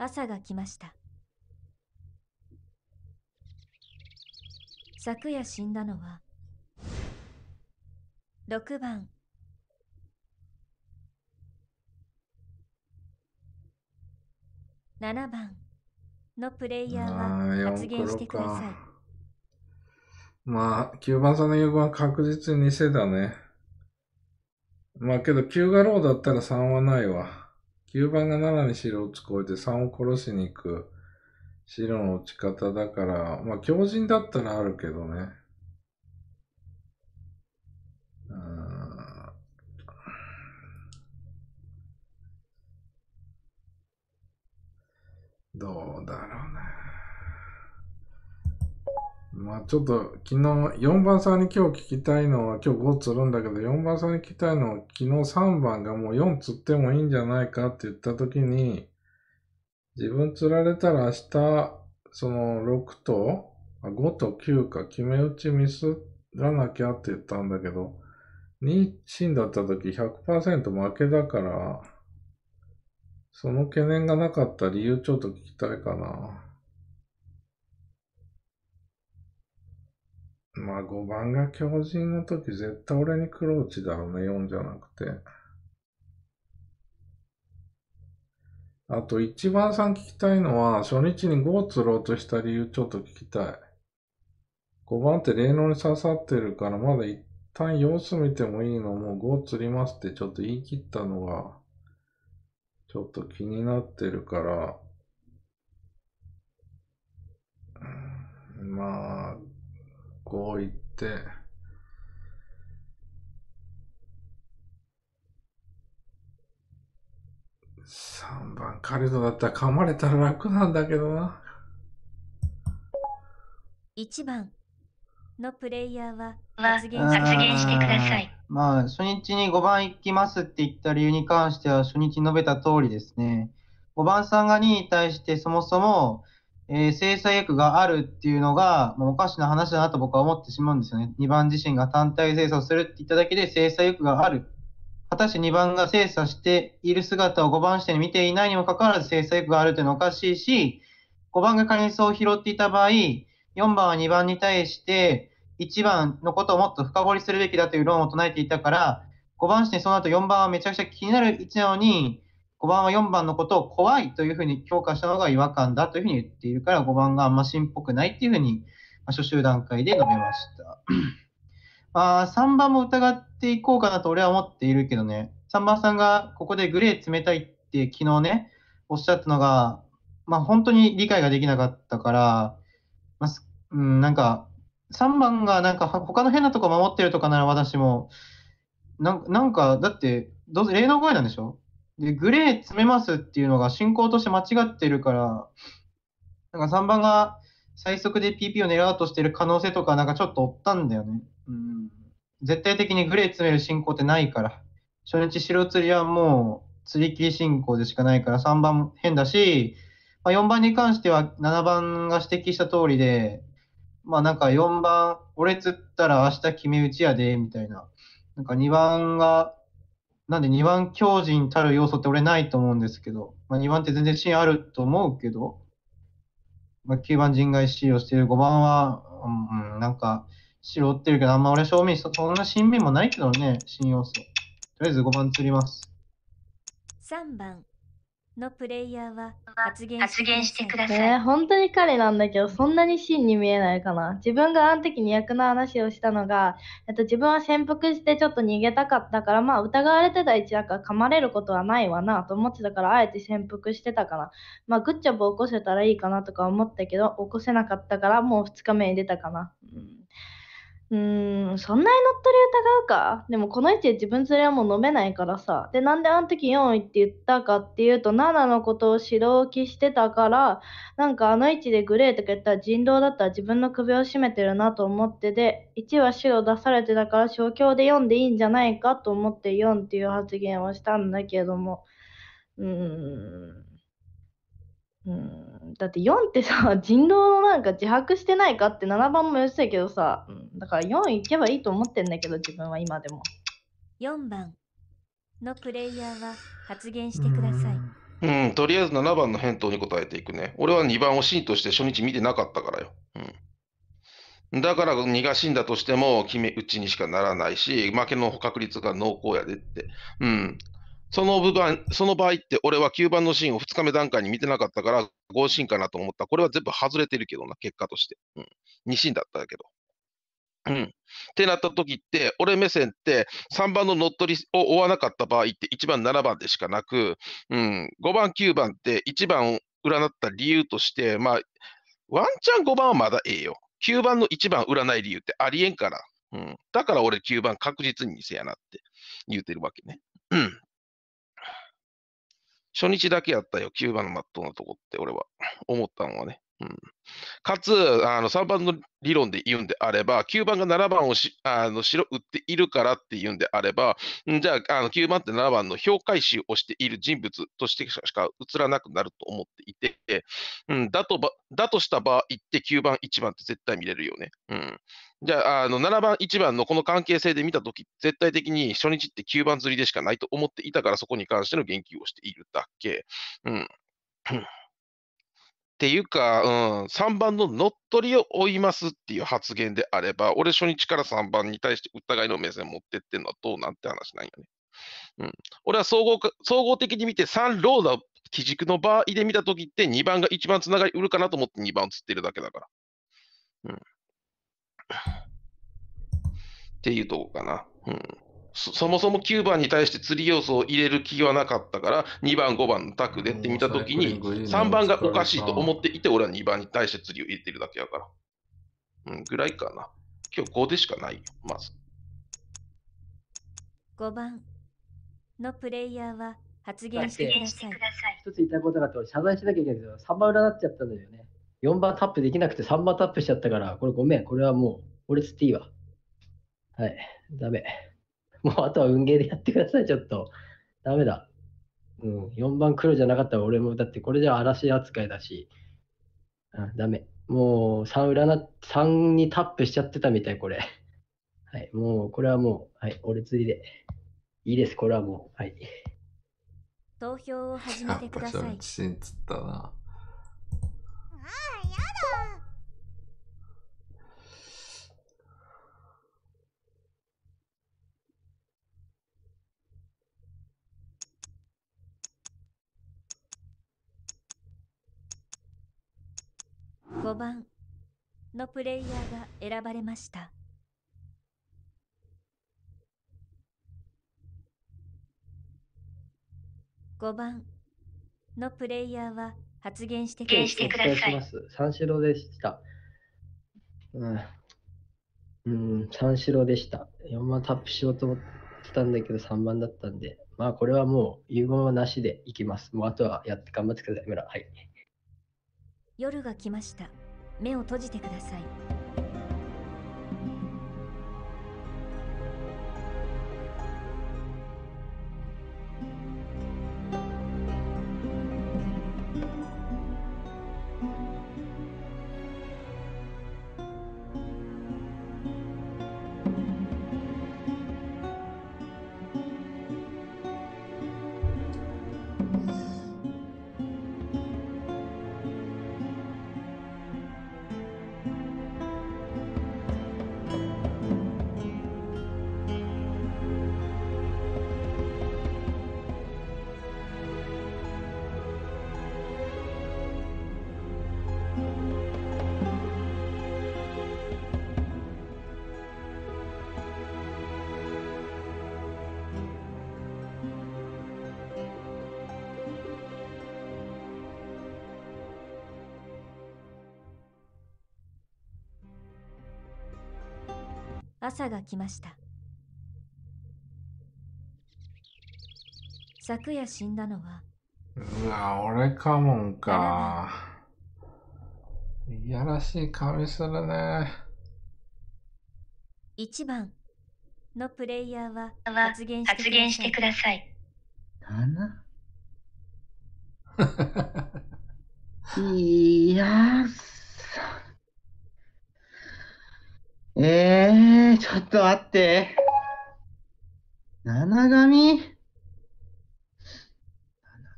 朝が来ました昨夜死んだのは6番7番のプレイヤーは発言してくださいまあ9番さんの言うは確実に偽だねまあけど9がローだったら3はないわ9番が7に白を打越えて3を殺しに行く白の打ち方だから、まあ強靭だったらあるけどね。どうだろう。まあちょっと昨日4番さんに今日聞きたいのは今日5つるんだけど4番さんに聞きたいのは昨日3番がもう4釣ってもいいんじゃないかって言った時に自分釣られたら明日その6と5と9か決め打ちミスらなきゃって言ったんだけど2死だった時100%負けだからその懸念がなかった理由ちょっと聞きたいかな。まあ5番が狂人の時絶対俺に黒打ちだろうね、4じゃなくて。あと1番さん聞きたいのは、初日に5を釣ろうとした理由ちょっと聞きたい。5番って霊能に刺さってるから、まだ一旦様子見てもいいのも5を釣りますってちょっと言い切ったのが、ちょっと気になってるから、、3番カルドだったら噛まれたら楽なんだけどな。1番のプレイヤーは発言してください。まあ、初日に5番行きますって言った理由に関しては、初日述べた通りですね。5番さんが2に対して、そもそも、えー、制裁役があるっていうのが、まあ、おかしな話だなと僕は思ってしまうんですよね。2番自身が単体精査をするって言っただけで制裁欲がある。果たして2番が精査している姿を5番視点に見ていないにもかかわらず制裁欲があるというのはおかしいし、5番が仮にそう拾っていた場合、4番は2番に対して1番のことをもっと深掘りするべきだという論を唱えていたから、5番視点その後4番はめちゃくちゃ気になる位置なのに、5番は4番のことを怖いというふうに強化したのが違和感だというふうに言っているから、5番があんましんっぽくないっていうふうに、ま初週段階で述べました。まあ、3番も疑っていこうかなと俺は思っているけどね、3番さんがここでグレー冷たいって昨日ね、おっしゃったのが、まあ、本当に理解ができなかったから、まあ、うん、なんか、3番がなんか他の変なとこ守ってるとかなら私も、なんか、だって、どうせ霊能声なんでしょで、グレー詰めますっていうのが進行として間違ってるから、なんか3番が最速で PP を狙おうとしてる可能性とか、なんかちょっと追ったんだよね。うん。絶対的にグレー詰める進行ってないから。初日白釣りはもう釣り切り進行でしかないから3番変だし、まあ、4番に関しては7番が指摘した通りで、まあなんか4番、俺釣ったら明日決め打ちやで、みたいな。なんか2番がなんで2番強靭たる要素って俺ないと思うんですけど、まあ、2番って全然芯あると思うけど、まあ、9番人外使用してる5番は、うん、なんか、白ってるけど、あんま俺正面そ、そんな新面もないけどね、新要素。とりあえず5番釣ります。3番。のプレイヤーは発言してください。本当に彼なんだけど、そんなに真に見えないかな。自分があの時に役の話をしたのが、えっと、自分は潜伏してちょっと逃げたかったから、まあ疑われてた位置だから噛まれることはないわなと思ってたから、あえて潜伏してたから、まあグッチョブ起こせたらいいかなとか思ったけど、起こせなかったから、もう2日目に出たかな。うんうーん、そんなに乗っ取り疑うか。でもこの位置で自分連れはもう飲めないからさ。で、なんであの時4位って言ったかっていうと、7のことを白置きしてたから、なんかあの位置でグレーとか言ったら人狼だったら自分の首を絞めてるなと思ってで、1は白出されてたから消去で4でいいんじゃないかと思って4っていう発言をしたんだけども。うーん。うんだって4ってさ 人狼なんか自白してないかって7番も言ってたけどさ、うん、だから4いけばいいと思ってんだけど自分は今でも4番のプレイヤーは発言してくださいうんとりあえず7番の返答に答えていくね俺は2番をシーンとして初日見てなかったからよ、うん、だから逃が死んだとしても決め打ちにしかならないし負けの確率が濃厚やでってうんその部分、その場合って、俺は9番のシーンを2日目段階に見てなかったから、5シーンかなと思った。これは全部外れてるけどな、結果として。うん。2シーンだったけど。うん。ってなった時って、俺目線って、3番の乗っ取りを追わなかった場合って、1番、7番でしかなく、うん、5番、9番って、1番を占った理由として、まあ、ワンチャン5番はまだええよ。9番の1番占い理由ってありえんから。うん。だから俺9番確実に偽やなって言うてるわけね。うん。初日だけやったよ、キューバの納豆のとこって、俺は。思ったのはね。かつ、あの3番の理論で言うんであれば、9番が7番をしあの白打っているからって言うんであれば、んじゃああの9番って7番の評価思をしている人物としてしか映らなくなると思っていて、ん、だとばだとした場合って9番、1番って絶対見れるよね。ん、じゃああの7番、1番のこの関係性で見たとき、絶対的に初日って9番釣りでしかないと思っていたから、そこに関しての言及をしているだけ。んっていうか、うん、3番の乗っ取りを追いますっていう発言であれば、俺初日から3番に対して疑いの目線持ってってんのはどうなんて話なんよね。うん、俺は総合総合的に見て3ローー基軸の場合で見たときって2番が一番つながりうるかなと思って2番を釣ってるだけだから。うん、っていうとこかな。うんそもそも9番に対して釣り要素を入れる気はなかったから、2番、5番のタクでって見たときに、3番がおかしいと思っていて、俺は2番に対して釣りを入れてるだけやから。うん、ぐらいかな。今日5でしかないよ、まず。5番のプレイヤーは発言してください。一つ言いたいことがあって、謝罪しなきゃいけないけど、3番占っちゃったんだよね。4番タップできなくて3番タップしちゃったから、これごめん、これはもう、俺スっていいわ。はい、ダメ。もうあとは運ゲーでやってください、ちょっと。ダメだ。うん、4番黒じゃなかったら俺もだってこれじゃ嵐扱いだし、あダメ。もう3裏な、3にタップしちゃってたみたい、これ。はい、もうこれはもう、はい、俺釣りで。いいです、これはもう。はい。投票を始めてください。やっぱ初日つったな。5番のプレイヤーが選ばれました。5番のプレイヤーは発言してください。三四郎でした。うん。うん、三四郎でした。4番タップしようと思ってたんだけど3番だったんで、まあこれはもう言うのはなしでいきます。もうあとはやって頑張ってください、村。はい。夜が来ました目を閉じてください朝が来ました昨夜死んだのはうわ俺かもんかいやらしい髪するね一番のプレイヤーは発言してくださいかな いやええー、ちょっと待って。七神七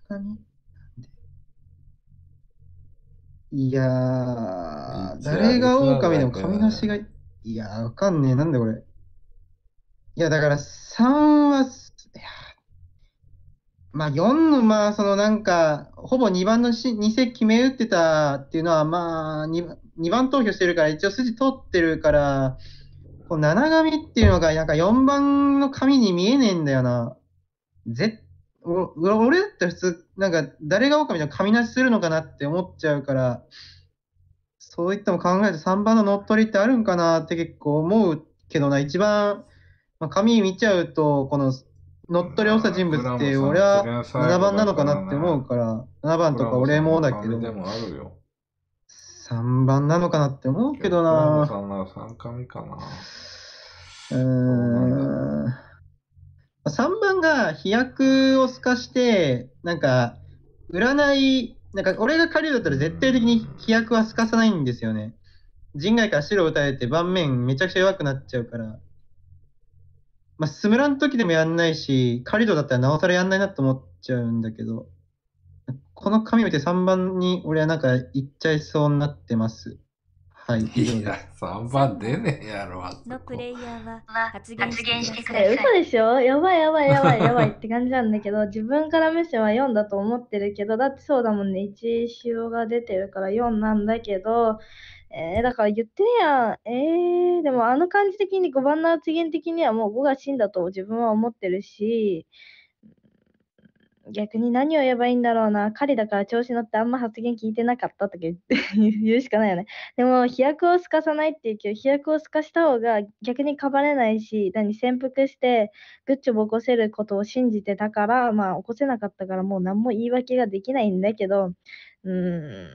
神いやー、誰が狼でも神なしが、いやー、わかんねえ。なんでこれ。いや、だから3は、いやーまあ、4あ、そのなんか、ほぼ2番のし2席決め打ってたっていうのは、まあ2、2番投票してるから、一応筋通ってるから、こう7紙っていうのが、なんか4番の紙に見えねえんだよな。ぜ俺だったら普通、なんか、誰が狼の紙なしするのかなって思っちゃうから、そういったも考えると3番の乗っ取りってあるんかなって結構思うけどな、一番、まあ、紙見ちゃうと、この、乗っ取りをした人物って、俺は7番なのかなって思うから、7番とか俺もだけど、3番なのかなって思うけどな3うん3番が飛躍を透かして、なんか、占い、なんか俺が狩りだったら絶対的に飛躍は透かさないんですよね。陣外から白を打たれて盤面めちゃくちゃ弱くなっちゃうから、まあ、スムラの時でもやんないし、カリドだったらなおさらやんないなと思っちゃうんだけど、この紙見て3番に俺はなんか行っちゃいそうになってます。はい。いや、3番出ねえやろ。のプレイヤーは発言してください。嘘でしょやばいやばいやばいやばいって感じなんだけど、自分からメッセは4だと思ってるけど、だってそうだもんね。1塩が出てるから4なんだけど、えー、だから言ってねやん。えー、でもあの感じ的に5番の発言的にはもう5が死んだと自分は思ってるし、逆に何を言えばいいんだろうな。彼だから調子乗ってあんま発言聞いてなかったとか言 うしかないよね。でも、飛躍をすかさないっていうけど、飛躍をすかした方が逆にかばれないし、何、潜伏して、グッチョボこせることを信じてたから、まあ、起こせなかったから、もう何も言い訳ができないんだけど、うーん。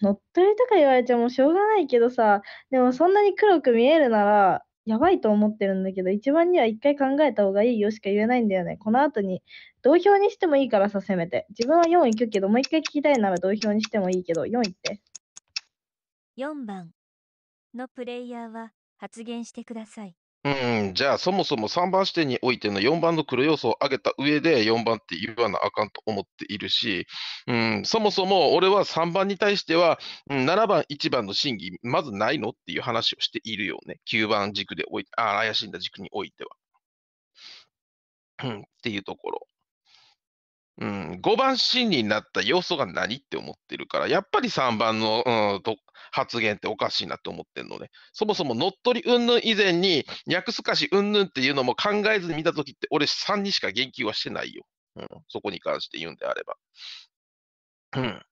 乗っ取りとか言われちゃもうしょうがないけどさ、でもそんなに黒く見えるなら、やばいと思ってるんだけど、一番には一回考えた方がいいよしか言えないんだよね。この後に、同票にしてもいいからさ、せめて。自分は4位行くけど、もう一回聞きたいなら同票にしてもいいけど、4位って。4番のプレイヤーは発言してください。うん、じゃあ、そもそも3番視点においての4番の黒要素を上げた上で4番って言わなあかんと思っているし、うん、そもそも俺は3番に対しては、7番、1番の審議、まずないのっていう話をしているよね。9番軸でおいあ、怪しんだ軸においては。うん、っていうところ。うん、5番審理になった要素が何って思ってるから、やっぱり3番の、うん、と発言っておかしいなって思ってるのね。そもそも乗っ取りうんぬん以前に、訳すかしうんぬんっていうのも考えずに見たときって、俺3にしか言及はしてないよ、うん。そこに関して言うんであれば。うん。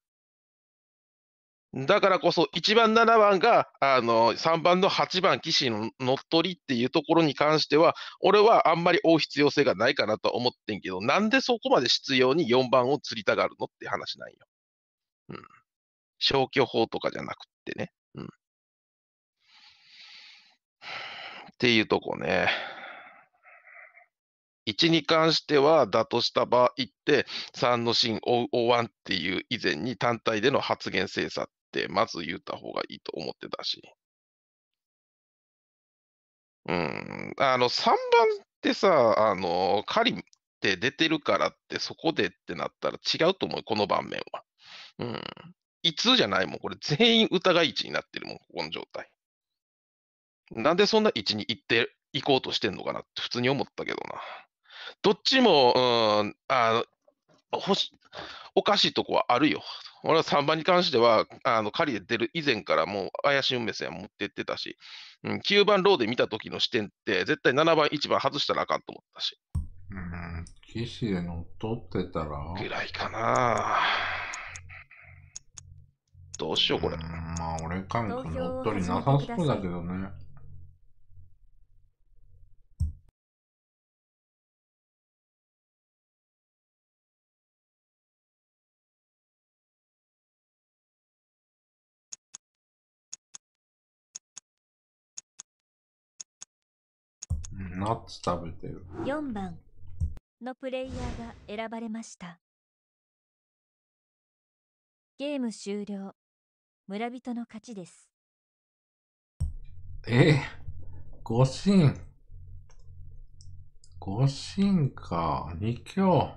だからこそ、1番、7番が、あの、3番の8番、岸の乗っ取りっていうところに関しては、俺はあんまり追う必要性がないかなとは思ってんけど、なんでそこまで必要に4番を釣りたがるのって話なんよ。うん。消去法とかじゃなくってね。うん。っていうとこね。1に関しては、だとした場合って、3の芯、O1 っていう以前に単体での発言精査、まず言った方がいいと思ってたし。うん、あの、3番ってさ、あの、狩リって出てるからって、そこでってなったら違うと思う、この盤面は。うん。いつじゃないもん、これ全員疑い位置になってるもん、ここの状態。なんでそんな位置に行って行こうとしてんのかなって普通に思ったけどな。どっちも、うん、あの、おかしいとこはあるよ。俺は3番に関しては、あの狩りで出る以前からもう怪しい目線持ってってたし、うん、9番ローで見た時の視点って、絶対7番、1番外したらあかんと思ったし。うん、岸で乗っ取ってたらぐらいかな。どうしよう、これ。まあ、俺、神君乗っ取りなさそうだけどね。な食べてる4番のプレイヤーが選ばれましたゲーム終了村人の勝ちですえ五神五神か二強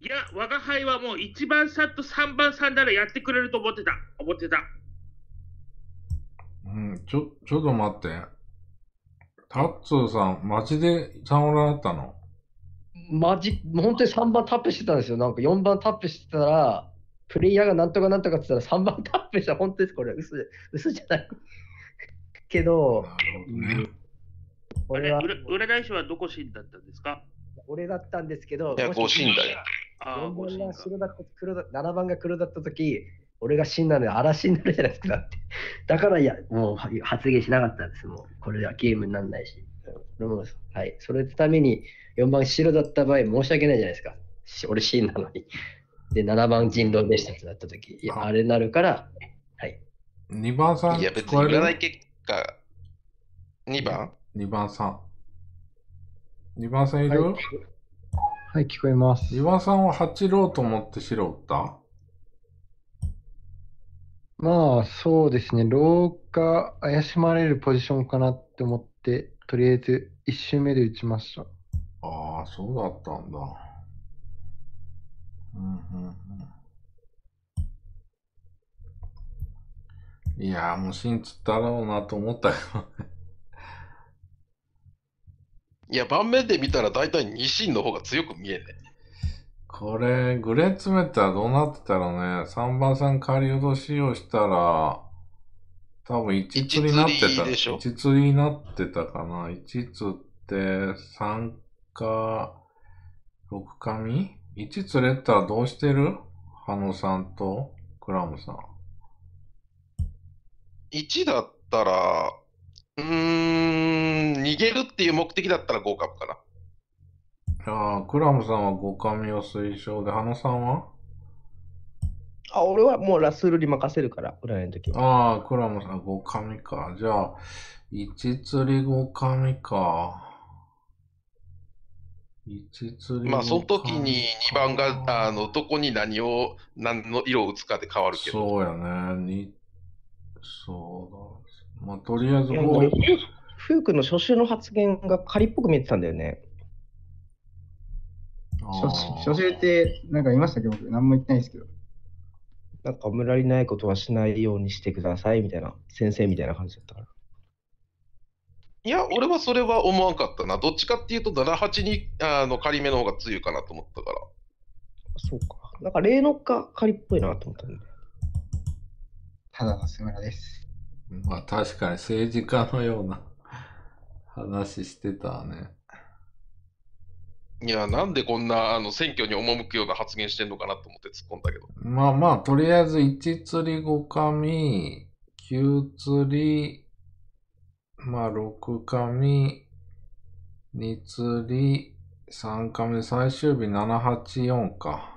いや、我が輩はもう1番さんと3番さんならやってくれると思ってた。思ってた。うん、ちょ、ちょっと待って。タッツーさん、マジで3オラだったのマジ、本当に3番タップしてたんですよ。なんか4番タップしてたら、プレイヤーがなんとかなんとかって言ったら3番タップした本当です。これ、嘘、嘘じゃない。けど、ね、これは。裏返しはどこ死んだったんですか俺だったんですけど、いや、5死んだよ。ああ、が白だだ7番が黒だったとき、俺が死んだので嵐になるじゃないですか、だって。だから、いや、もう発言しなかったんです、もう。これではゲームにならないし。はい。それのために、4番白だった場合、申し訳ないじゃないですか。俺死んだのに。で、7番人狼でしたってなった時、いや、あれなるから、はい。2番さん、いや、別にない結果、2番 ?2 番さん。2番さんいる、はい、はい、聞こえます。2番さんは8ローと思って白打ったまあ、そうですね。老化怪しまれるポジションかなって思って、とりあえず1周目で打ちました。ああ、そうだったんだ。うんうんうん。いやー、もうつったろうなと思ったけどね。いや、盤面で見たら大体2進の方が強く見えね。これ、グレー詰めたらどうなってたろうね。3番さん仮落としをしたら、多分1つになってた。1釣になってたかな。1つって3か、6み ?1 釣れたらどうしてるハノさんとクラムさん。1だったら、うーん、逃げるっていう目的だったら5株かな。ああ、クラムさんは五神を推奨で、花さんはあ、俺はもうラスルに任せるから、占いの時は。ああ、クラムさん五カミか。じゃあ、一釣り五神か。一釣りまあ、その時に2番が、あの、どこに何を、何の色を打つかで変わるけど。そうやね。にそうだ。まあ、とりあえず、もう、フークの初週の発言が仮っぽく見えてたんだよね。初週ってなんかいましたっけ僕、何も言ってないですけど。なんか無理ないことはしないようにしてくださいみたいな、先生みたいな感じだったから。いや、俺はそれは思わんかったな。どっちかっていうと、7、8にあの仮目の方が強いかなと思ったから。そうか。なんか例のか仮っぽいなと思ったんで。ただのス村です。まあ確かに政治家のような話してたね。いや、なんでこんなあの選挙に赴くような発言してんのかなと思って突っ込んだけど。まあまあ、とりあえず、1釣り5紙、9釣り、まあ6紙、2釣り、3紙で最終日784か。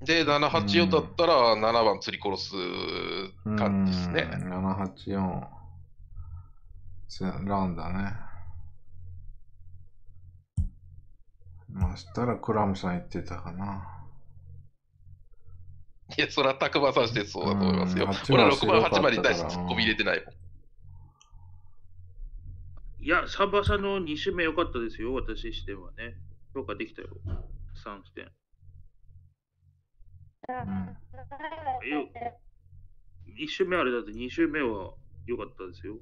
で、784だったら7番釣り殺す感じですね。784。ランだね。まあ、したらクラムさん言ってたかな。いや、それはくまさんしてそうだと思いますよ。俺は6番、8番に対してツッコミ入れてないもん。いや、サバサの2周目良かったですよ、私視点はね。評価できたよ、3視点。うん、1周目あれだって2周目は良かったですよ。い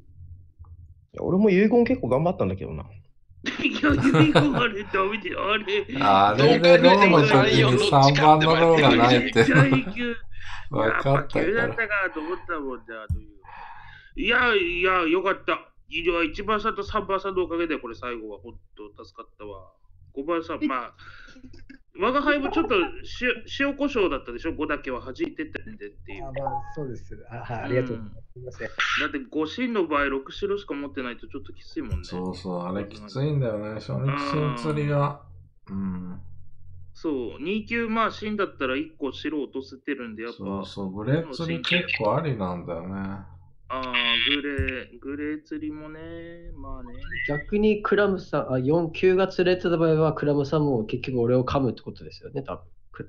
や俺も遺言結構頑張ったんだけどな。呼び込いな、あれ。でローに3番のローがないって。かった急だったかと思ったもんね、あのいやいや、よかった。上は1番さんと3番さんのおかげで、これ最後は本当助かったわ。5番さん、まあ、我が輩もちょっと塩コショウだったでしょ、5だけは弾いてたんでっていう。あまあ、そうです。あはい、ありがとうございます。うん、だって5芯の場合、6白しか持ってないとちょっときついもんね。そうそう、あれきついんだよね、初日芯釣りが。うん。そう、2級まあ芯だったら1個白落とせてるんで、やっぱ。そうそう、グレー釣り結構ありなんだよね。ああ、グレー、グレー釣りもね、まあね。逆にクラムさん、あ、4、9が釣れてた場合は、クラムさんも結局俺を噛むってことですよね、多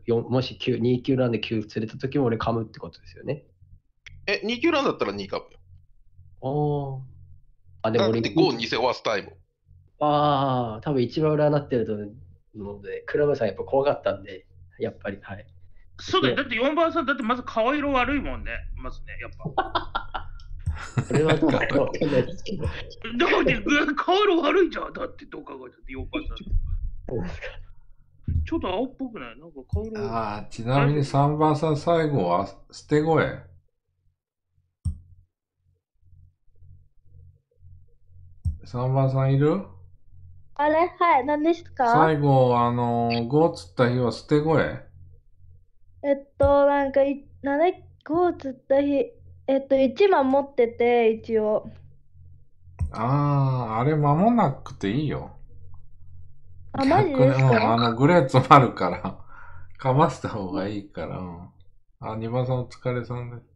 分。もし9、2級なんで9釣れた時も俺噛むってことですよね。え、2級なんだったら2噛むよ。ああ。あ、でも俺。5、2世ワスタイム。ああ、多分一番裏になってると思うので、クラムさんやっぱ怖かったんで、やっぱり、はい。そうだよ、だって4番さん、だってまず顔色悪いもんね、まずね、やっぱ。それはどうかわかんないですけど。だからね、カール悪いじゃん。だってどう考えたってよかった。ちょっと青っぽくないなんかカール。ああ、ちなみに3番さん最後は捨て声。3番さんいるあれはい、何ですか最後、あのー、5つった日は捨て声。えっと、なんかい、なんで5つった日。えっと、1番持ってて、一応。ああ、あれ守んなくていいよ。あ、マジですか、うん、あの、グレー詰まるから、かました方がいいから。あ、2番さんお疲れさんです。